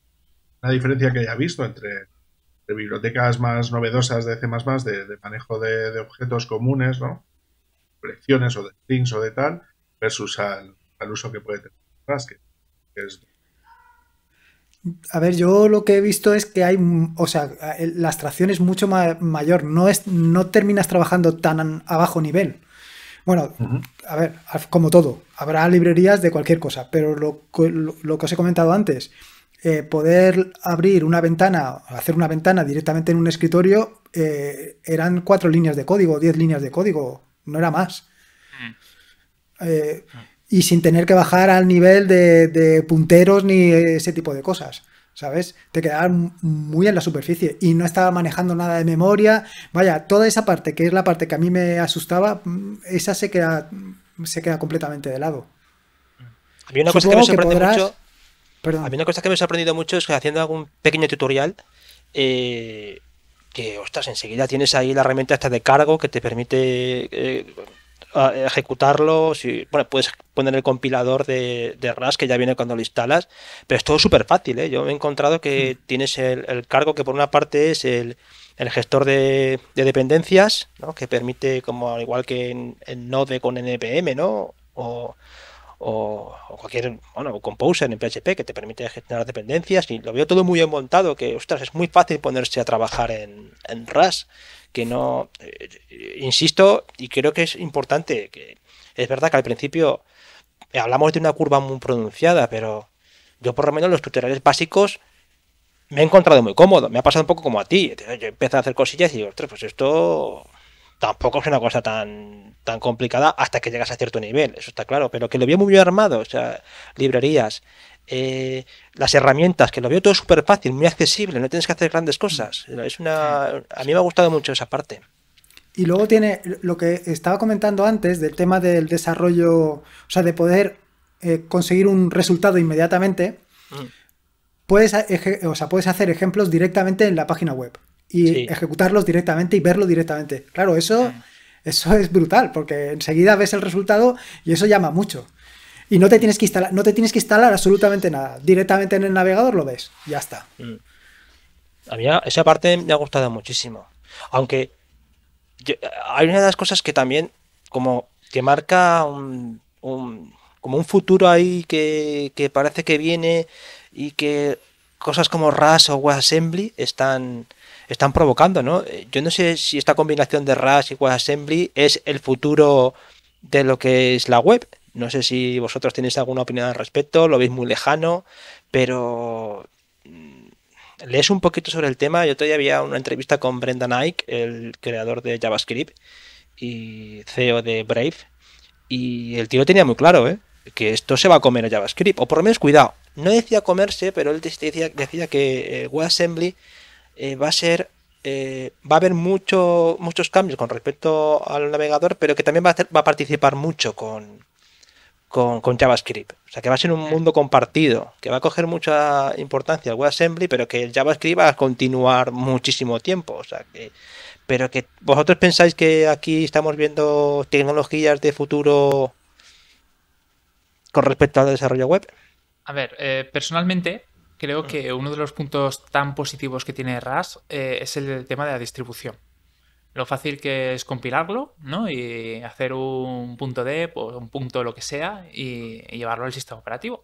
Una diferencia que haya visto entre, bibliotecas más novedosas de C++, de, manejo de, objetos comunes, ¿no? Colecciones o de strings o de tal, versus al, uso que puede tener que, a ver, yo lo que he visto es que hay, o sea, la abstracción es mucho mayor, no, es, no terminas trabajando tan a bajo nivel. Bueno, a ver, como todo, habrá librerías de cualquier cosa, pero lo, que os he comentado antes, eh, poder abrir una ventana, hacer una ventana directamente en un escritorio, eh, eran cuatro líneas de código, diez líneas de código, no era más. Mm. Eh, y sin tener que bajar al nivel de, de, punteros ni ese tipo de cosas. ¿Sabes? Te quedaban muy en la superficie y no estaba manejando nada de memoria. Vaya, toda esa parte, que es la parte que a mí me asustaba, mm, esa se queda se queda completamente de lado. A una cosa que me sorprende mucho. ha sorprendido mucho es que haciendo algún pequeño tutorial, eh, que ostras, enseguida tienes ahí la herramienta esta de cargo que te permite eh, ejecutarlo. bueno, puedes poner el compilador de, RAS que ya viene cuando lo instalas, pero es todo súper fácil. ¿eh? Yo me he encontrado que hmm. tienes el, cargo que por una parte es el el gestor de, dependencias, que permite, como al igual que en, Node con NPM, ¿no? O, cualquier, bueno, Composer en PHP, que te permite gestionar dependencias. Y lo veo todo muy bien montado, que, ostras, es muy fácil ponerse a trabajar en, en RAS, que no, eh, insisto, y creo que es importante, que es verdad que al principio hablamos de una curva muy pronunciada, pero yo por lo menos los tutoriales básicos me he encontrado muy cómodo. Me ha pasado un poco como a ti. Yo empiezo a hacer cosillas y digo, pues esto tampoco es una cosa tan, tan complicada hasta que llegas a cierto nivel, eso está claro. Pero que lo veo muy bien armado, o sea, librerías, eh, las herramientas, que lo veo todo súper fácil, muy accesible, no tienes que hacer grandes cosas. Es una, a mí me ha gustado mucho esa parte. Y luego tiene lo que estaba comentando antes del tema del desarrollo, o sea, de poder eh, conseguir un resultado inmediatamente. Mm puedes, o sea, puedes hacer ejemplos directamente en la página web y ejecutarlos directamente y verlo directamente. Claro, eso, mm. eso es brutal, porque enseguida ves el resultado y eso llama mucho. Y no te tienes que instalar, no te tienes que instalar absolutamente nada. Directamente en el navegador lo ves. Ya está. Mm. A mí esa parte me ha gustado muchísimo. Aunque hay una de las cosas que también, como que marca un, como un futuro ahí que parece que viene, y que cosas como RAS o WebAssembly están, están provocando, ¿no? Yo no sé si esta combinación de RAS y WebAssembly es el futuro de lo que es la web. No sé si vosotros tenéis alguna opinión al respecto, lo veis muy lejano, pero mm, lees un poquito sobre el tema. Yo todavía había una entrevista con Brendan Eich, el creador de JavaScript y CEO de Brave, y el tío tenía muy claro, ¿eh? que esto se va a comer a JavaScript. O por lo menos, cuidado, no decía comerse, pero él decía, decía que eh, WebAssembly eh, va a ser. Eh, va a haber muchos cambios con respecto al navegador, pero que también va a, participar mucho con, con, con, JavaScript. O sea, que va a ser un mundo compartido, que va a coger mucha importancia el WebAssembly, pero que el JavaScript va a continuar muchísimo tiempo. O sea, que, pero que vosotros pensáis que aquí estamos viendo tecnologías de futuro con respecto al desarrollo web? A ver, eh, personalmente creo mm. que uno de los puntos tan positivos que tiene RAS eh, es el tema de la distribución. Lo fácil que es compilarlo, ¿no? Y hacer un punto de o un punto lo que sea y, llevarlo al sistema operativo.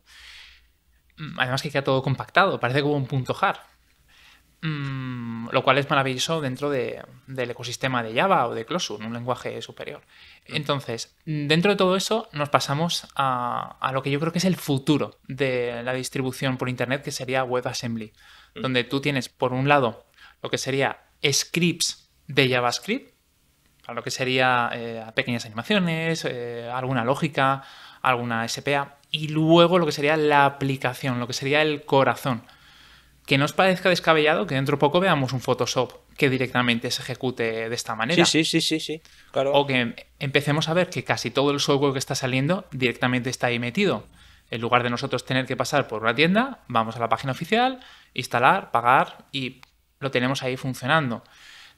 Mm, además que queda todo compactado, parece como un punto .jar. Mm, lo cual es maravilloso dentro del ecosistema de Java o de Closure, un lenguaje superior. Entonces, dentro de todo eso, nos pasamos a, lo que yo creo que es el futuro de la distribución por Internet, que sería WebAssembly, mm. donde tú tienes, por un lado, lo que sería scripts de JavaScript, lo que sería eh, pequeñas animaciones, eh, alguna lógica, alguna SPA, y luego lo que sería la aplicación, lo que sería el corazón que no os parezca descabellado que dentro de poco veamos un Photoshop que directamente se ejecute de esta manera. Sí, sí, sí, sí, sí. Claro. O que empecemos a ver que casi todo el software que está saliendo directamente está ahí metido. En lugar de nosotros tener que pasar por una tienda, vamos a la página oficial, instalar, pagar y lo tenemos ahí funcionando.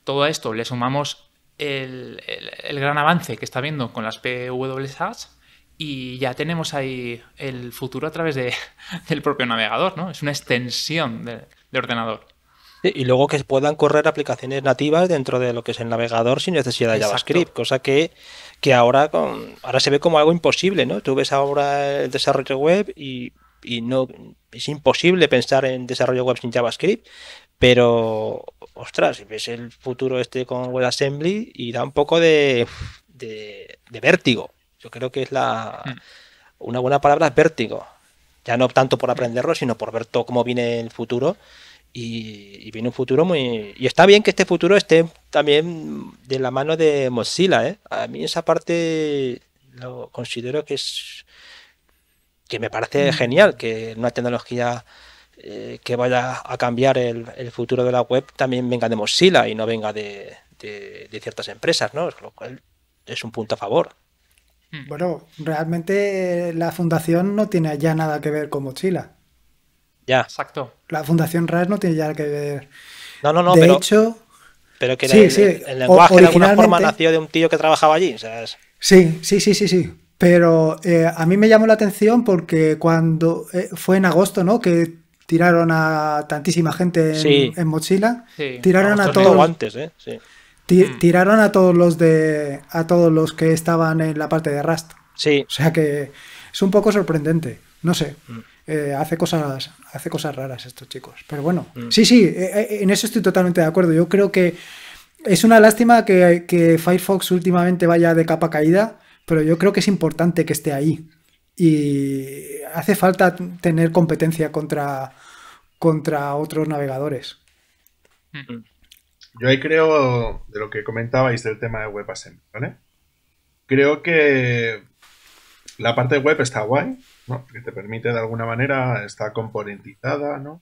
Todo esto le sumamos el, gran avance que está viendo con las PWAs y ya tenemos ahí el futuro a través de, del propio navegador, ¿no? Es una extensión de, ordenador. y luego que puedan correr aplicaciones nativas dentro de lo que es el navegador sin necesidad de JavaScript, cosa que, que ahora, con, ahora se ve como algo imposible, ¿no? Tú ves ahora el desarrollo web y, y no es imposible pensar en desarrollo web sin JavaScript, pero ostras, ves el futuro este con WebAssembly y da un poco de, de vértigo. Yo creo que es la mm. una buena palabra es vértigo. Ya no tanto por aprenderlo, sino por ver todo cómo viene el futuro. Y, viene un futuro muy... Y está bien que este futuro esté también de la mano de Mozilla. ¿eh? A mí esa parte lo considero que es... que me parece mm. genial, que una tecnología eh, que vaya a cambiar el, futuro de la web también venga de Mozilla y no venga de, de, ciertas empresas, ¿no? lo cual es un punto a favor. Hmm. Bueno, realmente eh, la fundación no tiene ya nada que ver con mochila. Ya. Exacto. La fundación RAS no tiene ya nada que ver. No, no, no. De hecho. Pero que el, lenguaje de alguna forma nació de un tío que trabajaba allí. Sí, sí, sí, sí, sí. Pero eh, a mí me llamó la atención porque cuando eh, fue en agosto, ¿no? Que tiraron a tantísima gente en, sí. en mochila. Tiraron a todos. Antes, ¿eh? Mm. tiraron a todos los de a todos los que estaban en la parte de Rust. Sí. O sea que es un poco sorprendente. No sé. Mm. Eh, hace cosas hace cosas raras estos chicos. Pero bueno, mm. sí, sí, eh, eh, en eso estoy totalmente de acuerdo. Yo creo que es una lástima que, que, Firefox últimamente vaya de capa caída, pero yo creo que es importante que esté ahí. Y hace falta tener competencia contra, contra otros navegadores. Yo ahí creo, de lo que comentabais del tema de WebAssembly, ¿vale? Creo que la parte web está guay, ¿no? Porque te permite de alguna manera, está componentizada, ¿no?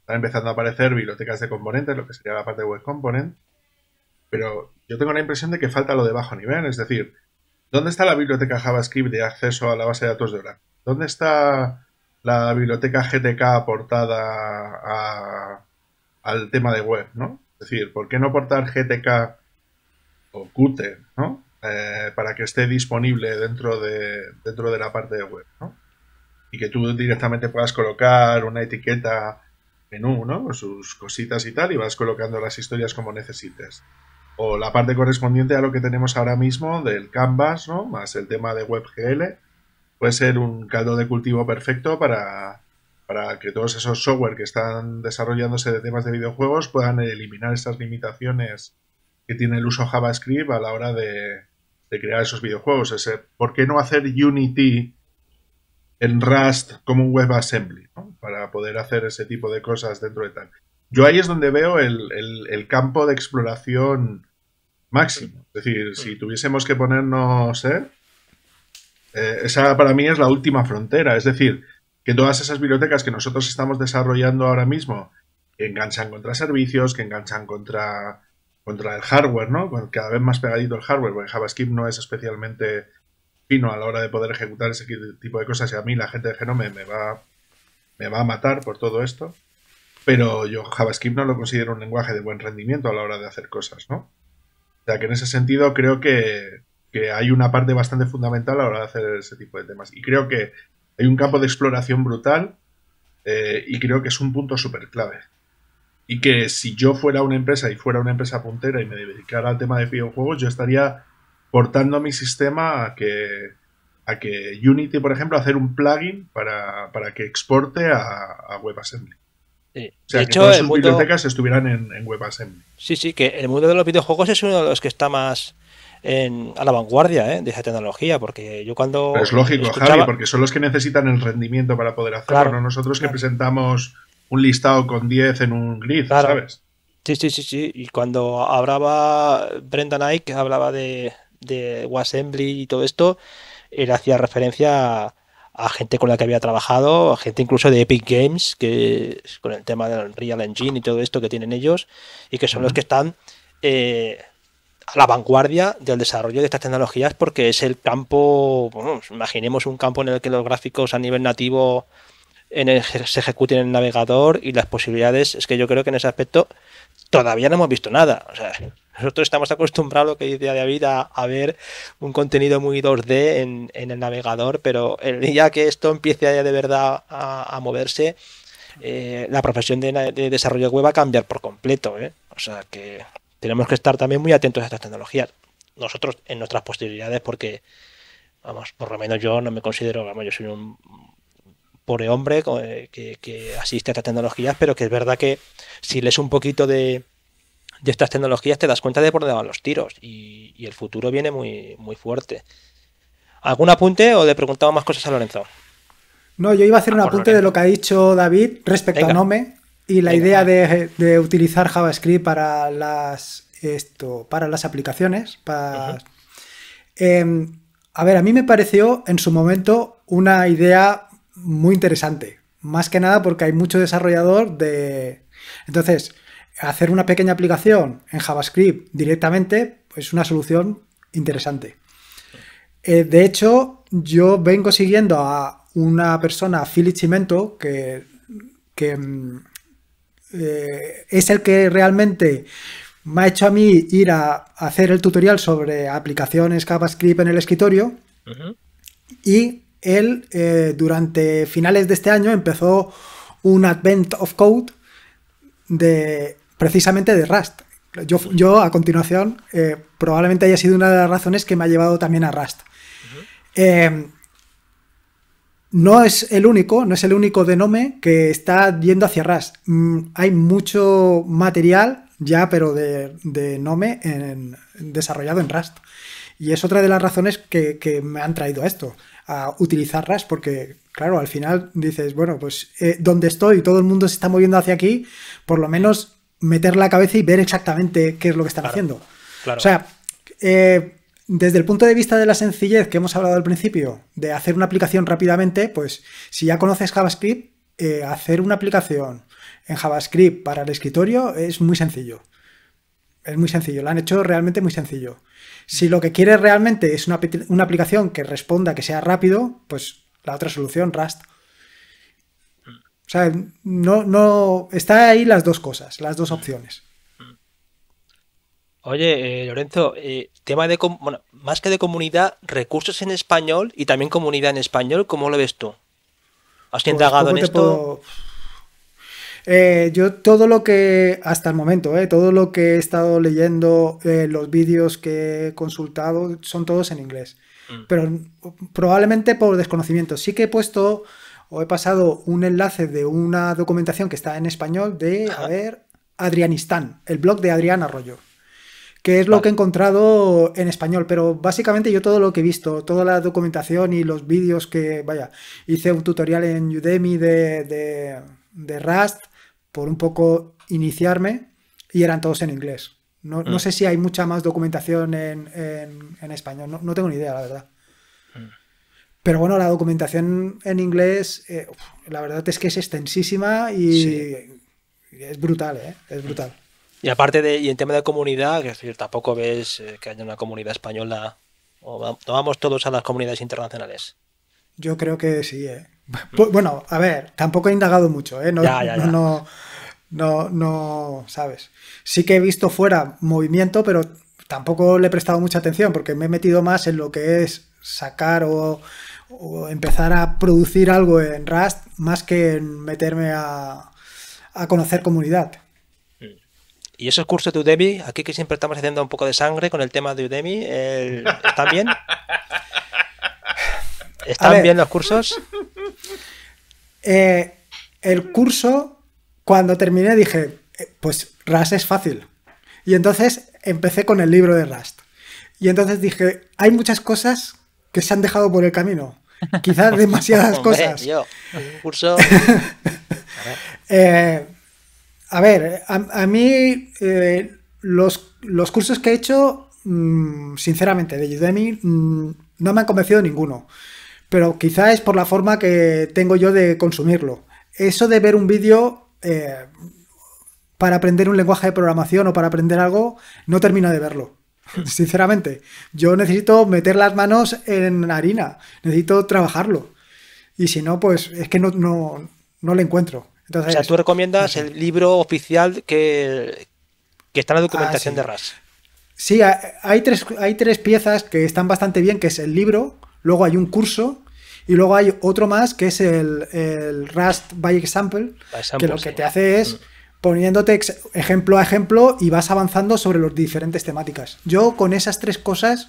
Están empezando a aparecer bibliotecas de componentes, lo que sería la parte web component. Pero yo tengo la impresión de que falta lo de bajo nivel, es decir, ¿dónde está la biblioteca JavaScript de acceso a la base de datos de Oracle? ¿Dónde está la biblioteca GTK aportada al tema de web, ¿no? Es decir, ¿por qué no portar GTK o Qt, ¿no? Eh, para que esté disponible dentro de, dentro de la parte de web, ¿no? Y que tú directamente puedas colocar una etiqueta menú, ¿no? sus cositas y tal, y vas colocando las historias como necesites. O la parte correspondiente a lo que tenemos ahora mismo del Canvas, ¿no? Más el tema de WebGL, puede ser un caldo de cultivo perfecto para para que todos esos software que están desarrollándose de temas de videojuegos puedan eliminar estas limitaciones que tiene el uso JavaScript a la hora de, crear esos videojuegos. Ese, ¿Por qué no hacer Unity en Rust como un WebAssembly? Para poder hacer ese tipo de cosas dentro de tal. Yo ahí es donde veo el, campo de exploración máximo. Es decir, si tuviésemos que ponernos... ¿eh? Eh, esa para mí es la última frontera. Es decir, que todas esas bibliotecas que nosotros estamos desarrollando ahora mismo enganchan contra servicios, que enganchan contra, contra el hardware, ¿no? Cada vez más pegadito el hardware, porque JavaScript no es especialmente fino a la hora de poder ejecutar ese tipo de cosas y a mí la gente de Genome me va, me va a matar por todo esto. Pero yo JavaScript no lo considero un lenguaje de buen rendimiento a la hora de hacer cosas, ¿no? O sea que en ese sentido creo que, que hay una parte bastante fundamental a la hora de hacer ese tipo de temas. Y creo que hay un campo de exploración brutal eh, y creo que es un punto súper clave. Y que si yo fuera una empresa y fuera una empresa puntera y me dedicara al tema de videojuegos, yo estaría portando mi sistema a que, a que Unity, por ejemplo, hacer un plugin para, que exporte a, WebAssembly. O sea, que hecho, todas sus bibliotecas estuvieran en WebAssembly. Sí, sí, que el mundo de los videojuegos es uno de los que está más a la vanguardia ¿eh? de esa tecnología, porque yo cuando... es lógico, Javi, porque son los que necesitan el rendimiento para poder hacerlo, ¿no? Nosotros que presentamos un listado con 10 en un grid, ¿sabes? Sí, sí, sí, sí. Y cuando hablaba Brenda Nike, hablaba de, de y todo esto, él hacía referencia a, gente con la que había trabajado, a gente incluso de Epic Games, que con el tema del Real Engine y todo esto que tienen ellos, y que son los que están... Eh, a la vanguardia del desarrollo de estas tecnologías porque es el campo, bueno, imaginemos un campo en el que los gráficos a nivel nativo en se ejecuten en el navegador y las posibilidades, es que yo creo que en ese aspecto todavía no hemos visto nada. nosotros estamos acostumbrados, que dice David, a, ver un contenido muy 2D en, el navegador, pero el día que esto empiece ya de verdad a, moverse, eh, la profesión de, desarrollo web va a cambiar por completo. ¿eh? O sea que tenemos que estar también muy atentos a estas tecnologías. Nosotros en nuestras posibilidades, porque, vamos, por lo menos yo no me considero, vamos, yo soy un pobre hombre eh, que, asiste a estas tecnologías, pero que es verdad que si lees un poquito de, estas tecnologías te das cuenta de por dónde van los tiros y, el futuro viene muy, muy fuerte. ¿Algún apunte o le preguntaba más cosas a Lorenzo? No, yo iba a hacer ah, un apunte de lo que ha dicho David respecto a Nome, y la idea de, utilizar JavaScript para las, esto, para las aplicaciones. Para, em, a ver, a mí me pareció en su momento una idea muy interesante. Más que nada porque hay mucho desarrollador de... Entonces, hacer una pequeña aplicación en JavaScript directamente pues, es una solución interesante. Eh, de hecho, yo vengo siguiendo a una persona, Philip Cimento, que, que em, eh, es el que realmente me ha hecho a mí ir a hacer el tutorial sobre aplicaciones JavaScript en el escritorio. Y él, eh, durante finales de este año, empezó un Advent of Code de precisamente de Rust. Yo, a continuación, eh, probablemente haya sido una de las razones que me ha llevado también a Rust. No es el único, no es el único de Nome que está yendo hacia Rust. Mm, hay mucho material ya, pero de, Nome en, desarrollado en Rust. Y es otra de las razones que, me han traído a esto, a utilizar Rust, porque, claro, al final dices, bueno, pues eh, donde estoy, todo el mundo se está moviendo hacia aquí, por lo menos meter la cabeza y ver exactamente qué es lo que están haciendo. Claro. O sea, eh, desde el punto de vista de la sencillez que hemos hablado al principio, de hacer una aplicación rápidamente, pues si ya conoces JavaScript, eh, hacer una aplicación en JavaScript para el escritorio es muy sencillo. Es muy sencillo, lo han hecho realmente muy sencillo. Si lo que quieres realmente es una, aplicación que responda, que sea rápido, pues la otra solución, Rust. O sea, no, no, está ahí las dos cosas, las dos opciones. Oye, eh, Lorenzo, eh, tema de, bueno, más que de comunidad, recursos en español y también comunidad en español, ¿cómo lo ves tú? ¿Has pues, indagado en esto? Eh, yo todo lo que, hasta el momento, todo lo que he estado leyendo, los vídeos que he consultado, son todos en inglés. Mm. Pero probablemente por desconocimiento. Sí que he puesto o he pasado un enlace de una documentación que está en español de, a ver, Adrianistán, el blog de Adrián Arroyo que es lo que he encontrado en español, pero básicamente yo todo lo que he visto, toda la documentación y los vídeos que, vaya, hice un tutorial en Udemy de, de, Rust por un poco iniciarme y eran todos en inglés. No, mm. sé si hay mucha más documentación en, español, no, tengo ni idea, la verdad. Mm. Pero bueno, la documentación en inglés, eh, la verdad es que es extensísima y es brutal, ¿eh? Es brutal. Y aparte de, y en tema de comunidad, decir, tampoco ves eh, que haya una comunidad española, o vamos, todos a las comunidades internacionales. Yo creo que sí, ¿eh? Bueno, a ver, tampoco he indagado mucho, ¿eh? No, ya, ya, ya. no, no, no, ¿sabes? Sí que he visto fuera movimiento, pero tampoco le he prestado mucha atención porque me he metido más en lo que es sacar o, empezar a producir algo en Rust más que en meterme a, a conocer comunidad. Y esos cursos de Udemy, aquí que siempre estamos haciendo un poco de sangre con el tema de Udemy, ¿están bien? ¿Están bien los cursos? Eh, el curso, cuando terminé, dije, eh, pues Rust es fácil. Y entonces empecé con el libro de Rust. Y entonces dije, hay muchas cosas que se han dejado por el camino. Quizás demasiadas cosas. curso. eh, a ver, a, mí eh, los, cursos que he hecho, mm, sinceramente, de Udemy, mm, no me han convencido ninguno. Pero quizá es por la forma que tengo yo de consumirlo. Eso de ver un vídeo eh, para aprender un lenguaje de programación o para aprender algo, no termino de verlo. sinceramente, yo necesito meter las manos en harina, necesito trabajarlo. Y si no, pues es que no, no, no le encuentro o sea, tú recomiendas el libro oficial que, está en la documentación ah, de RAS. Sí, hay tres, hay tres piezas que están bastante bien, que es el libro, luego hay un curso y luego hay otro más que es el, el Rust by example, que lo que te hace es mm. poniéndote ejemplo a ejemplo y vas avanzando sobre las diferentes temáticas. Yo con esas tres cosas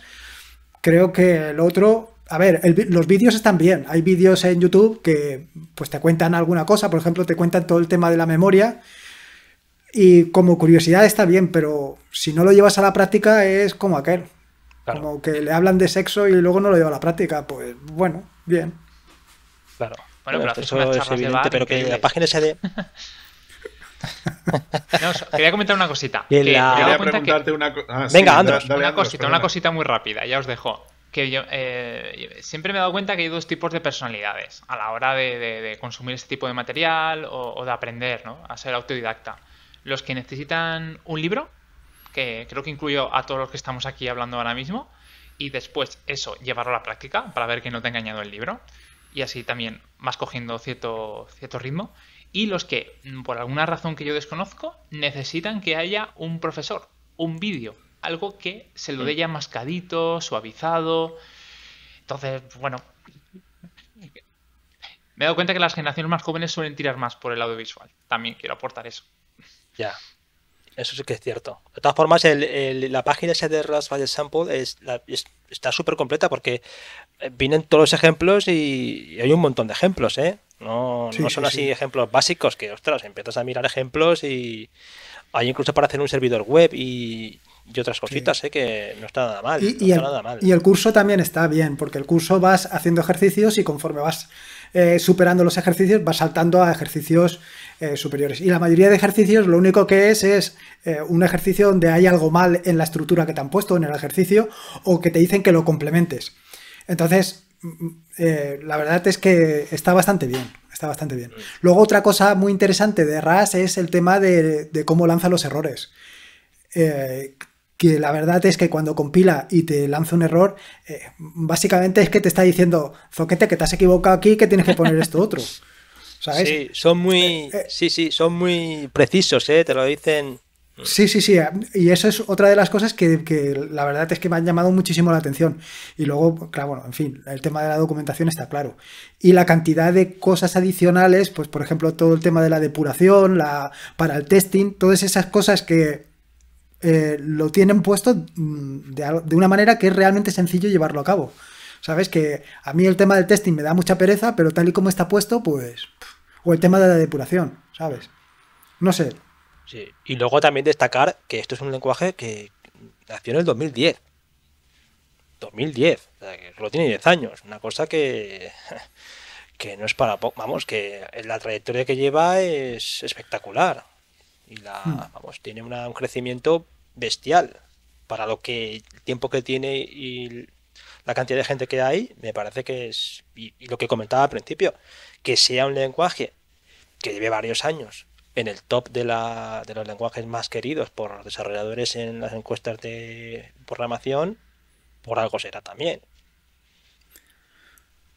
Creo que el otro a ver, los vídeos están bien. Hay vídeos en YouTube que pues te cuentan alguna cosa, por ejemplo, te cuentan todo el tema de la memoria. Y como curiosidad está bien, pero si no lo llevas a la práctica es como aquel. Como que le hablan de sexo y luego no lo lleva a la práctica. Pues bueno, bien. Claro. Bueno, pero, pero eso es que, la página sea de quería comentar una cosita. Quería preguntarte una, cosa ah, Venga, una cosita, una cosita muy rápida, ya os dejo. Que yo eh, siempre me he dado cuenta que hay dos tipos de personalidades a la hora de, consumir este tipo de material o, de aprender, ¿no? A ser autodidacta. Los que necesitan un libro, que creo que incluyo a todos los que estamos aquí hablando ahora mismo, y después eso, llevarlo a la práctica para ver que no te ha engañado el libro. Y así también vas cogiendo cierto, cierto ritmo y los que, mm, por alguna razón que yo desconozco, necesitan que haya un profesor, un vídeo, algo que se lo mm. dé ya mascadito, suavizado. Entonces, bueno, me he dado cuenta que las generaciones más jóvenes suelen tirar más por el audiovisual. También quiero aportar eso. Ya. Eso sí que es cierto. De todas formas, la página esa de Raspberry Sample es, está súper completa porque eh, vienen todos los ejemplos y, hay un montón de ejemplos, ¿eh? No, no son así ejemplos básicos que, ostras, empiezas a mirar ejemplos y hay incluso para hacer un servidor web y, otras cositas, ¿eh? que no está, nada mal, y, no está el, nada mal. Y el curso también está bien, porque el curso vas haciendo ejercicios y conforme vas eh, superando los ejercicios, vas saltando a ejercicios eh, superiores. Y la mayoría de ejercicios lo único que es es eh, un ejercicio donde hay algo mal en la estructura que te han puesto en el ejercicio o que te dicen que lo complementes. Entonces, eh, la verdad es que está bastante bien. Está bastante bien. Luego, otra cosa muy interesante de RAS es el tema de, cómo lanza los errores. Eh, que la verdad es que cuando compila y te lanza un error, eh, básicamente es que te está diciendo, Zoquete, que te has equivocado aquí, que tienes que poner esto otro. Sí, son muy, sí, sí, son muy precisos, ¿eh? te lo dicen Sí, sí, sí. Y eso es otra de las cosas que, la verdad es que me han llamado muchísimo la atención. Y luego, claro, bueno, en fin, el tema de la documentación está claro. Y la cantidad de cosas adicionales, pues por ejemplo, todo el tema de la depuración, la, para el testing, todas esas cosas que eh, lo tienen puesto mm, de, una manera que es realmente sencillo llevarlo a cabo. Sabes que a mí el tema del testing me da mucha pereza, pero tal y como está puesto, pues... O el tema de la depuración, ¿sabes? No sé, y luego también destacar que esto es un lenguaje que nació en el 2010. 2010, lo tiene 10 años, una cosa que, que no es para poco, vamos, que la trayectoria que lleva es espectacular y la, hmm. vamos, tiene un crecimiento bestial para lo que el tiempo que tiene y la cantidad de gente que hay, me parece que es, y lo que comentaba al principio, que sea un lenguaje que lleve varios años en el top de, los lenguajes más queridos por los desarrolladores en las encuestas de programación, por algo será también.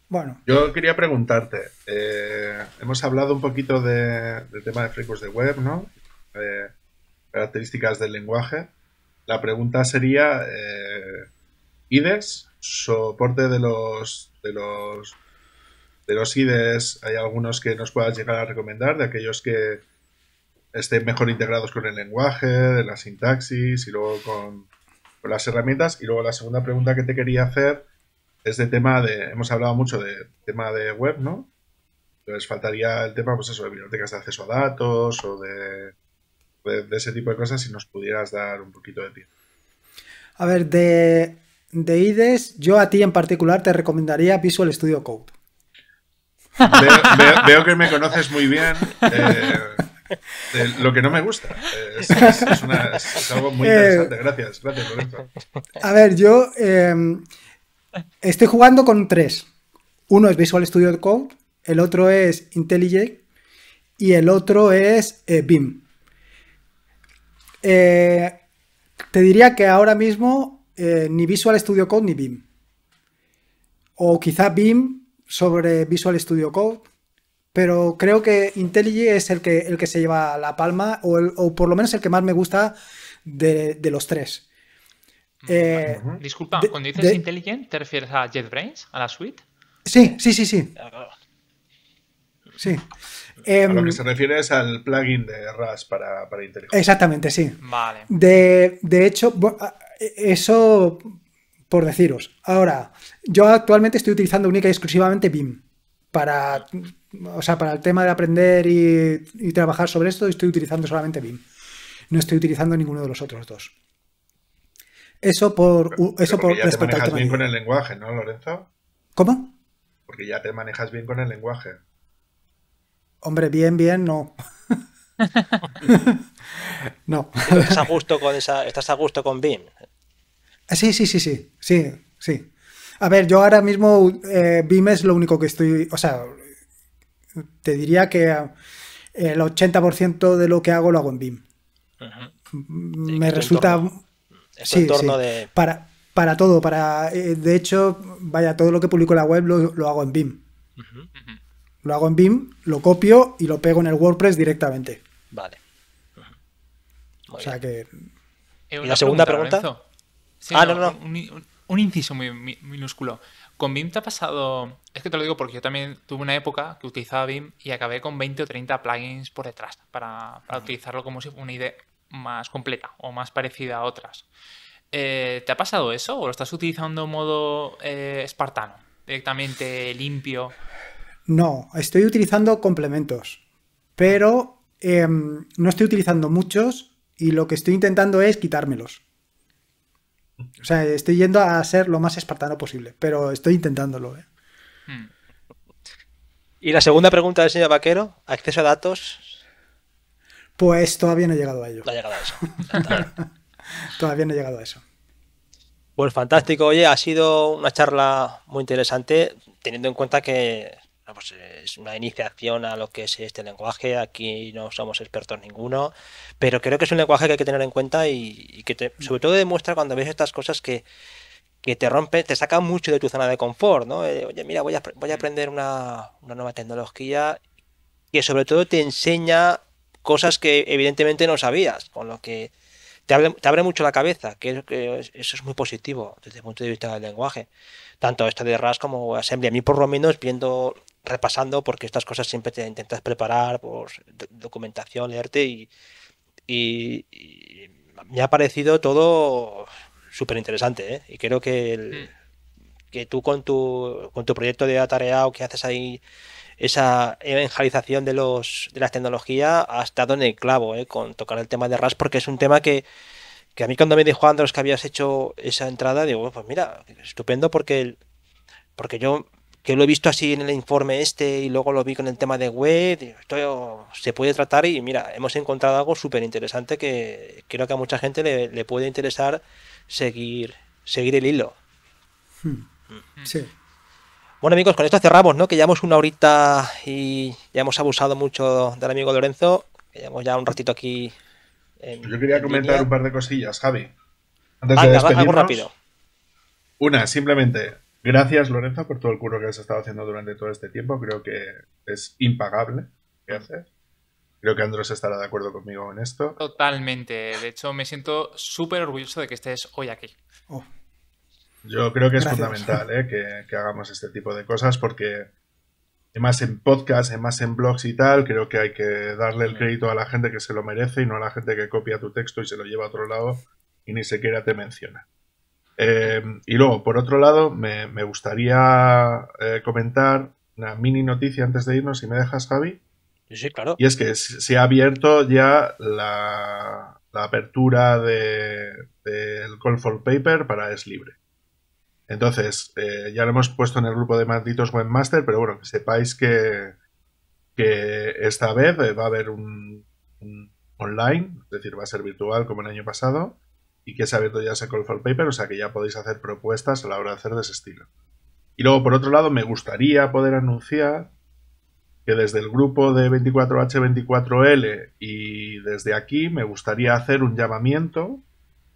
Bueno. Yo quería preguntarte, eh, hemos hablado un poquito del tema de frameworks de web, ¿no? Eh, características del lenguaje. La pregunta sería, eh, IDES, soporte de los, de los de los IDEs, hay algunos que nos puedas llegar a recomendar, de aquellos que, estén mejor integrados con el lenguaje, de la sintaxis y luego con, las herramientas. Y luego la segunda pregunta que te quería hacer es de tema de, hemos hablado mucho de tema de web, ¿no? Entonces faltaría el tema, pues eso, de bibliotecas de acceso a datos o de, de, ese tipo de cosas, si nos pudieras dar un poquito de pie. A ver, de, IDES, e yo a ti en particular te recomendaría Visual Studio Code. Veo, que me conoces muy bien. Eh, Eh, lo que no me gusta. Eh, es, algo muy eh, interesante. Gracias, gracias, A ver, yo em, estoy jugando con tres. Uno es Visual Studio Code, el otro es IntelliJ y el otro es eh, BIM. te diría que ahora mismo ni Visual Studio Code ni BIM. O quizá BIM sobre Visual Studio Code pero creo que IntelliJ es el que, el que se lleva la palma, o, por lo menos el que más me gusta de, los tres. Mm, eh, Disculpa, cuando dices IntelliJ, ¿te refieres a JetBrains, a la suite? Sí, sí, sí, sí. Sí. a lo em, que se refiere es al plugin de RAS para, para IntelliJ. Exactamente, sí. Vale. De, de hecho, e, eso por deciros. Ahora, yo actualmente estoy utilizando única y exclusivamente BIM para o sea, para el tema de aprender y, trabajar sobre esto, estoy utilizando solamente BIM. No estoy utilizando ninguno de los otros dos. Eso por, eso por ya te manejas bien con el lenguaje, ¿no, Lorenzo? ¿Cómo? Porque ya te manejas bien con el lenguaje. Hombre, bien, bien, no. no. ¿Estás a gusto con esa, estás a gusto con BIM? Eh, sí, sí, sí, sí, sí, sí. A ver, yo ahora mismo BIM eh, es lo único que estoy, o sea, te diría que eh, el 80% de lo que hago lo hago en BIM. Mm, me resulta... Sí, entorno De... Para, para todo, para... Eh, de hecho, vaya, todo lo que publico en la web lo, hago en BIM. Lo hago en BIM, lo copio y lo pego en el WordPress directamente. Vale. O sea que... Eh, ¿Y la segunda pregunta? ah, no, no, Un, inciso muy minúsculo. Con BIM te ha pasado. Es que te lo digo porque yo también tuve una época que utilizaba BIM y acabé con 20 o 30 plugins por detrás para, utilizarlo como si fuera una idea más completa o más parecida a otras. Eh, ¿Te ha pasado eso o lo estás utilizando en modo eh, espartano, directamente limpio? No, estoy utilizando complementos, pero em, no estoy utilizando muchos y lo que estoy intentando es quitármelos. O sea, estoy yendo a ser lo más espartano posible, pero estoy intentándolo. ¿eh? Hmm. Y la segunda pregunta del señor Vaquero, acceso a datos. Pues todavía no he llegado a ello. todavía no he llegado a eso. Pues fantástico, oye, ha sido una charla muy interesante, teniendo en cuenta que pues, eh, es una iniciación a lo que es este lenguaje. Aquí no somos expertos ninguno, pero creo que es un lenguaje que hay que tener en cuenta y, que sobre todo demuestra cuando ves estas cosas que, te rompe, te saca mucho de tu zona de confort, ¿no? Eh, oye, mira, voy a, mm. aprender una, nueva tecnología que sobre todo te enseña cosas que evidentemente no sabías, con lo que te abre, te abre mucho la cabeza, que, eso es muy positivo desde el punto de vista del lenguaje. Tanto esto de RAS como Assembly. A mí por lo menos viendo repasando porque estas cosas siempre te intentas preparar, por documentación, leerte y, me ha parecido todo súper interesante ¿eh? y creo que, hmm. que tú con tu, con tu proyecto de atareado que haces ahí esa evangelización de los de las tecnologías ha estado en el clavo ¿eh? con tocar el tema de RAS porque es un tema que, a mí cuando me dijo Andros que habías hecho esa entrada digo pues mira estupendo porque el, porque yo que lo he visto así en el informe este y luego lo vi con el tema de web, esto se puede tratar y mira, hemos encontrado algo súper interesante que creo que a mucha gente le, puede interesar seguir, seguir el hilo. Hmm. Hmm. Sí. Bueno amigos, con esto cerramos, ¿no? Que llevamos una horita y ya hemos abusado mucho del amigo Lorenzo, que llevamos ya un ratito aquí. Yo quería comentar un par de cosillas, Javi. Antes rápido. Una, simplemente, Gracias, Lorenzo, por todo el curro que has estado haciendo durante todo este tiempo. Creo que es impagable lo que haces. Creo que Andrés estará de acuerdo conmigo en esto. Totalmente. De hecho, me siento súper orgulloso de que estés hoy aquí. Oh. Yo creo que es fundamental ¿eh? que, hagamos este tipo de cosas porque, además en podcasts, además en blogs y tal, creo que hay que darle el crédito a la gente que se lo merece y no a la gente que copia tu texto y se lo lleva a otro lado y ni siquiera te menciona. Em, y luego, por otro lado, me, gustaría eh, comentar una mini noticia antes de irnos, si me dejas, Javi. Sí, claro. Y es que se ha abierto ya la, apertura del Call for Paper para Es Libre. Entonces, eh, ya lo hemos puesto en el grupo de malditos webmaster, pero bueno, que sepáis que, esta vez va a haber un online, es decir, va a ser virtual como el año pasado y que abierto ya ese call for paper, o sea que ya podéis hacer propuestas a la hora de hacer de ese estilo. Y luego, por otro lado, me gustaría poder anunciar que desde el grupo de 24H24L y desde aquí me gustaría hacer un llamamiento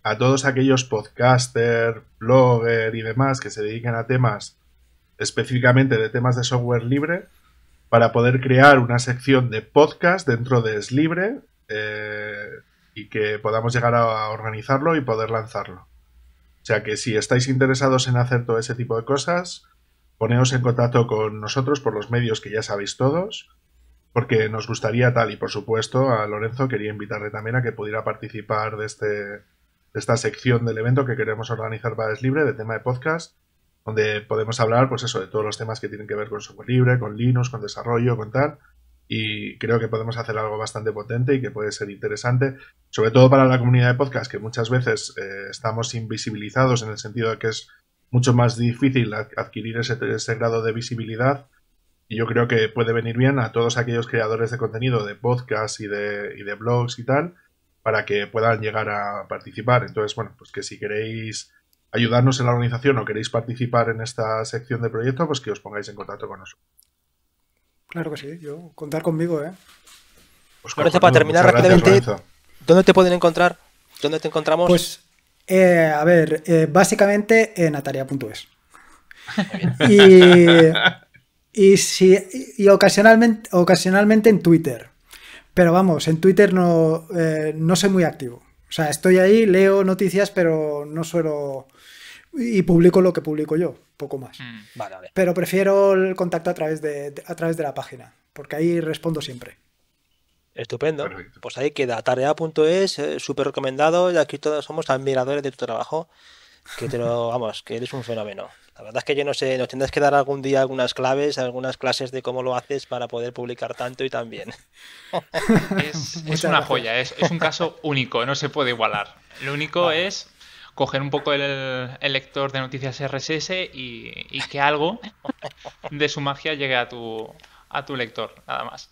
a todos aquellos podcaster, blogger y demás que se dediquen a temas específicamente de temas de software libre para poder crear una sección de podcast dentro de Es y que podamos llegar a organizarlo y poder lanzarlo. O sea que si estáis interesados en hacer todo ese tipo de cosas, poneos en contacto con nosotros por los medios que ya sabéis todos, porque nos gustaría tal y por supuesto a Lorenzo quería invitarle también a que pudiera participar de, este, esta sección del evento que queremos organizar para Es Libre de tema de podcast, donde podemos hablar pues eso de todos los temas que tienen que ver con software libre, con Linux, con desarrollo, con tal, y creo que podemos hacer algo bastante potente y que puede ser interesante, sobre todo para la comunidad de podcast, que muchas veces eh, estamos invisibilizados en el sentido de que es mucho más difícil adquirir ese, grado de visibilidad. Y yo creo que puede venir bien a todos aquellos creadores de contenido de podcast y de, y de blogs y tal, para que puedan llegar a participar. Entonces, bueno, pues que si queréis ayudarnos en la organización o queréis participar en esta sección de proyecto, pues que os pongáis en contacto con nosotros. Claro que sí, yo contar conmigo, ¿eh? Pues para terminar rápidamente, ¿dónde te pueden encontrar? ¿Dónde te encontramos? Pues, eh, a ver, eh, básicamente en ataria.es. Y, y, si, ocasionalmente, ocasionalmente en Twitter. Pero vamos, en Twitter no, eh, no soy muy activo. O sea, estoy ahí, leo noticias, pero no suelo y publico lo que publico yo, poco más. Mm. vale, vale. Pero prefiero el contacto a través de, a través de la página, porque ahí respondo siempre. Estupendo. Pues ahí queda, tarea.es, eh, súper recomendado, y aquí todos somos admiradores de tu trabajo, que te lo, vamos, que eres un fenómeno. La verdad es que yo no sé, nos tendrás que dar algún día algunas claves, algunas clases de cómo lo haces para poder publicar tanto y tan bien. es, una joya, es, un caso único, no se puede igualar. Lo único es coger un poco el, lector de noticias RSS y, que algo de su magia llegue a tu, a tu lector, nada más.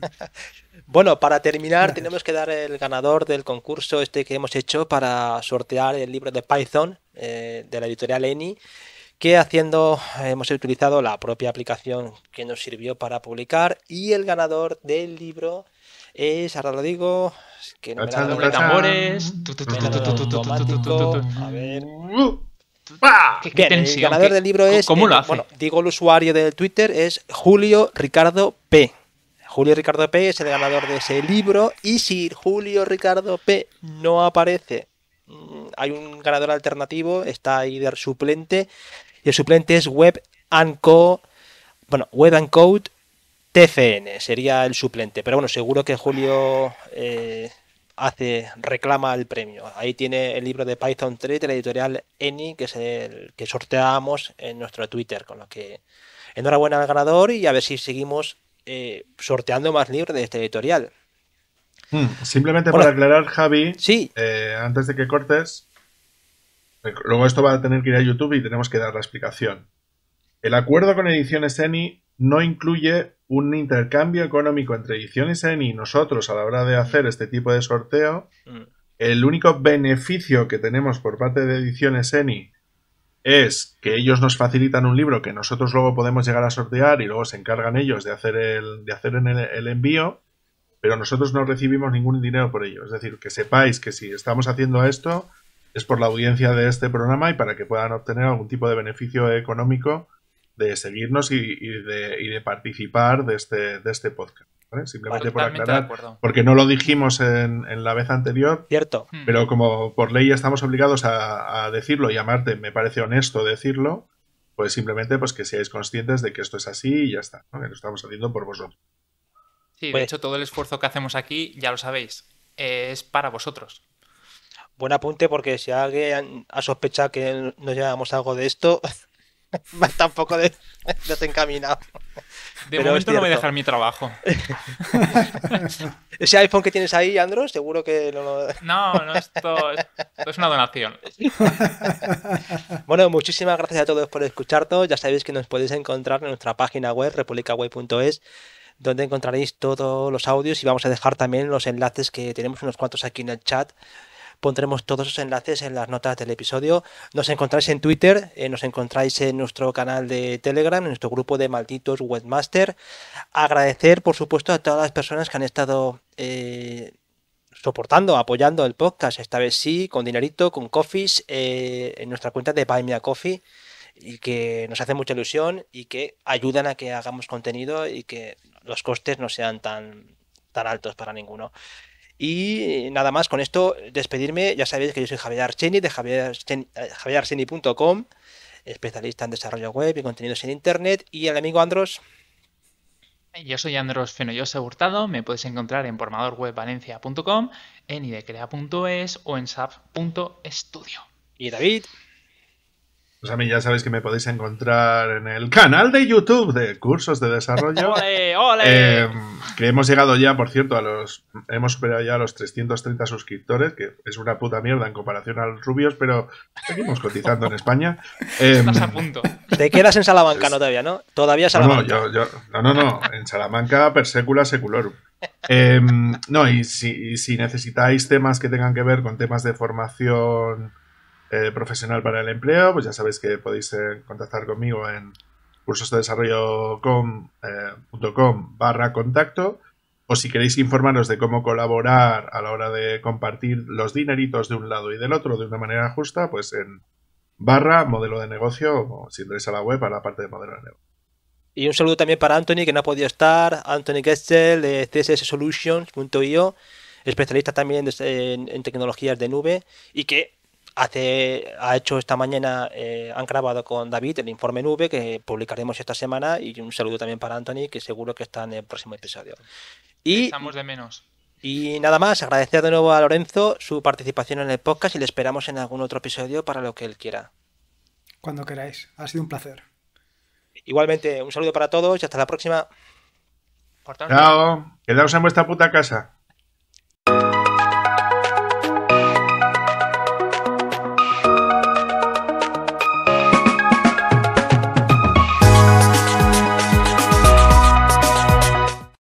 Bueno, para terminar, tenemos que dar el ganador del concurso este que hemos hecho para sortear el libro de Python eh, de la editorial ENI, que haciendo hemos utilizado la propia aplicación que nos sirvió para publicar y el ganador del libro es, ahora lo digo, que no me da doble tambores. A ver. ¿Qué, el ganador del libro es. ¿Cómo Bueno, digo el usuario del Twitter, es Julio Ricardo P. Julio Ricardo P es el ganador de ese libro. Y si Julio Ricardo P no aparece, hay un ganador alternativo, está ahí de suplente. Y el suplente es Web Bueno, Web and Code TFN sería el suplente, pero bueno, seguro que Julio eh, hace reclama el premio. Ahí tiene el libro de Python 3 de la editorial Eni, que es el que sorteamos en nuestro Twitter, con lo que enhorabuena al ganador y a ver si seguimos eh, sorteando más libros de este editorial. Hmm, simplemente para aclarar, Javi, eh, antes de que cortes, luego esto va a tener que ir a YouTube y tenemos que dar la explicación. El acuerdo con Ediciones ENI no incluye un intercambio económico entre Ediciones ENI y nosotros a la hora de hacer este tipo de sorteo. Mm. El único beneficio que tenemos por parte de Ediciones ENI es que ellos nos facilitan un libro que nosotros luego podemos llegar a sortear y luego se encargan ellos de hacer el, de hacer el envío, pero nosotros no recibimos ningún dinero por ello. Es decir, que sepáis que si estamos haciendo esto es por la audiencia de este programa y para que puedan obtener algún tipo de beneficio económico de seguirnos y, de, y de, participar de este, de este podcast. Simplemente por aclarar, porque no lo dijimos en, en, la vez anterior. Cierto. Hmm. Pero como por ley estamos obligados a, decirlo y a Marte me parece honesto decirlo, pues simplemente pues que seáis conscientes de que esto es así y ya está, que lo estamos haciendo por vosotros. Sí, de pues- hecho todo el esfuerzo que hacemos aquí, ya lo sabéis, es para vosotros. Buen apunte porque si alguien ha sospechado que nos llevamos algo de esto, Tampoco de, te he De momento no voy a dejar mi trabajo. Ese iPhone que tienes ahí, Andro, seguro que no No, no, esto, esto es una donación. bueno, muchísimas gracias a todos por escucharnos. Ya sabéis que nos podéis encontrar en nuestra página web, republicaway.es donde encontraréis todos los audios y vamos a dejar también los enlaces que tenemos unos cuantos aquí en el chat Pondremos todos esos enlaces en las notas del episodio. Nos encontráis en Twitter, eh, nos encontráis en nuestro canal de Telegram, en nuestro grupo de malditos webmaster. Agradecer, por supuesto, a todas las personas que han estado... Eh, soportando, apoyando el podcast, esta vez sí, con dinerito, con coffees, eh, en nuestra cuenta de Buy a Coffee, y que nos hace mucha ilusión y que ayudan a que hagamos contenido y que los costes no sean tan, tan altos para ninguno. Y nada más, con esto despedirme. Ya sabéis que yo soy Javier Archeni de javiercheni.com eh, especialista en desarrollo web y contenidos en Internet. Y el amigo Andros. Yo soy Andros Fenollosa Hurtado, me puedes encontrar en formadorwebvalencia.com, en idecrea.es o en sap.studio. Y David. Pues a mí ya sabéis que me podéis encontrar en el canal de YouTube de Cursos de Desarrollo. ¡Ole, ole! Em, que hemos llegado ya, por cierto, a los. Hemos superado ya a los 330 suscriptores, que es una puta mierda en comparación a los rubios, pero seguimos cotizando en España. Em, Estás a punto. Te quedas en Salamanca, ¿no? Todavía, ¿no? Todavía Salamanca. No, no, no, En Salamanca, per secula seculorum. Em, no, y si necesitáis temas que tengan que ver con temas de formación eh, profesional para el empleo, pues ya sabéis que podéis eh, contactar conmigo en cursosdesarrollo.com eh, barra contacto o si queréis informaros de cómo colaborar a la hora de compartir los dineritos de un lado y del otro de una manera justa, pues en barra modelo de negocio o si entráis a la web a la parte de modelo de negocio. Y un saludo también para Anthony que no ha podido estar, Anthony Getzel, de csssolutions.io, especialista también en tecnologías de nube y que hace, ha hecho esta mañana, eh, han grabado con David el informe nube que publicaremos esta semana y un saludo también para Anthony que seguro que está en el próximo episodio. Y, Estamos de menos. Y nada más, agradecer de nuevo a Lorenzo su participación en el podcast y le esperamos en algún otro episodio para lo que él quiera. Cuando queráis, ha sido un placer. Igualmente, un saludo para todos y hasta la próxima. Chao, quedaos en vuestra puta casa.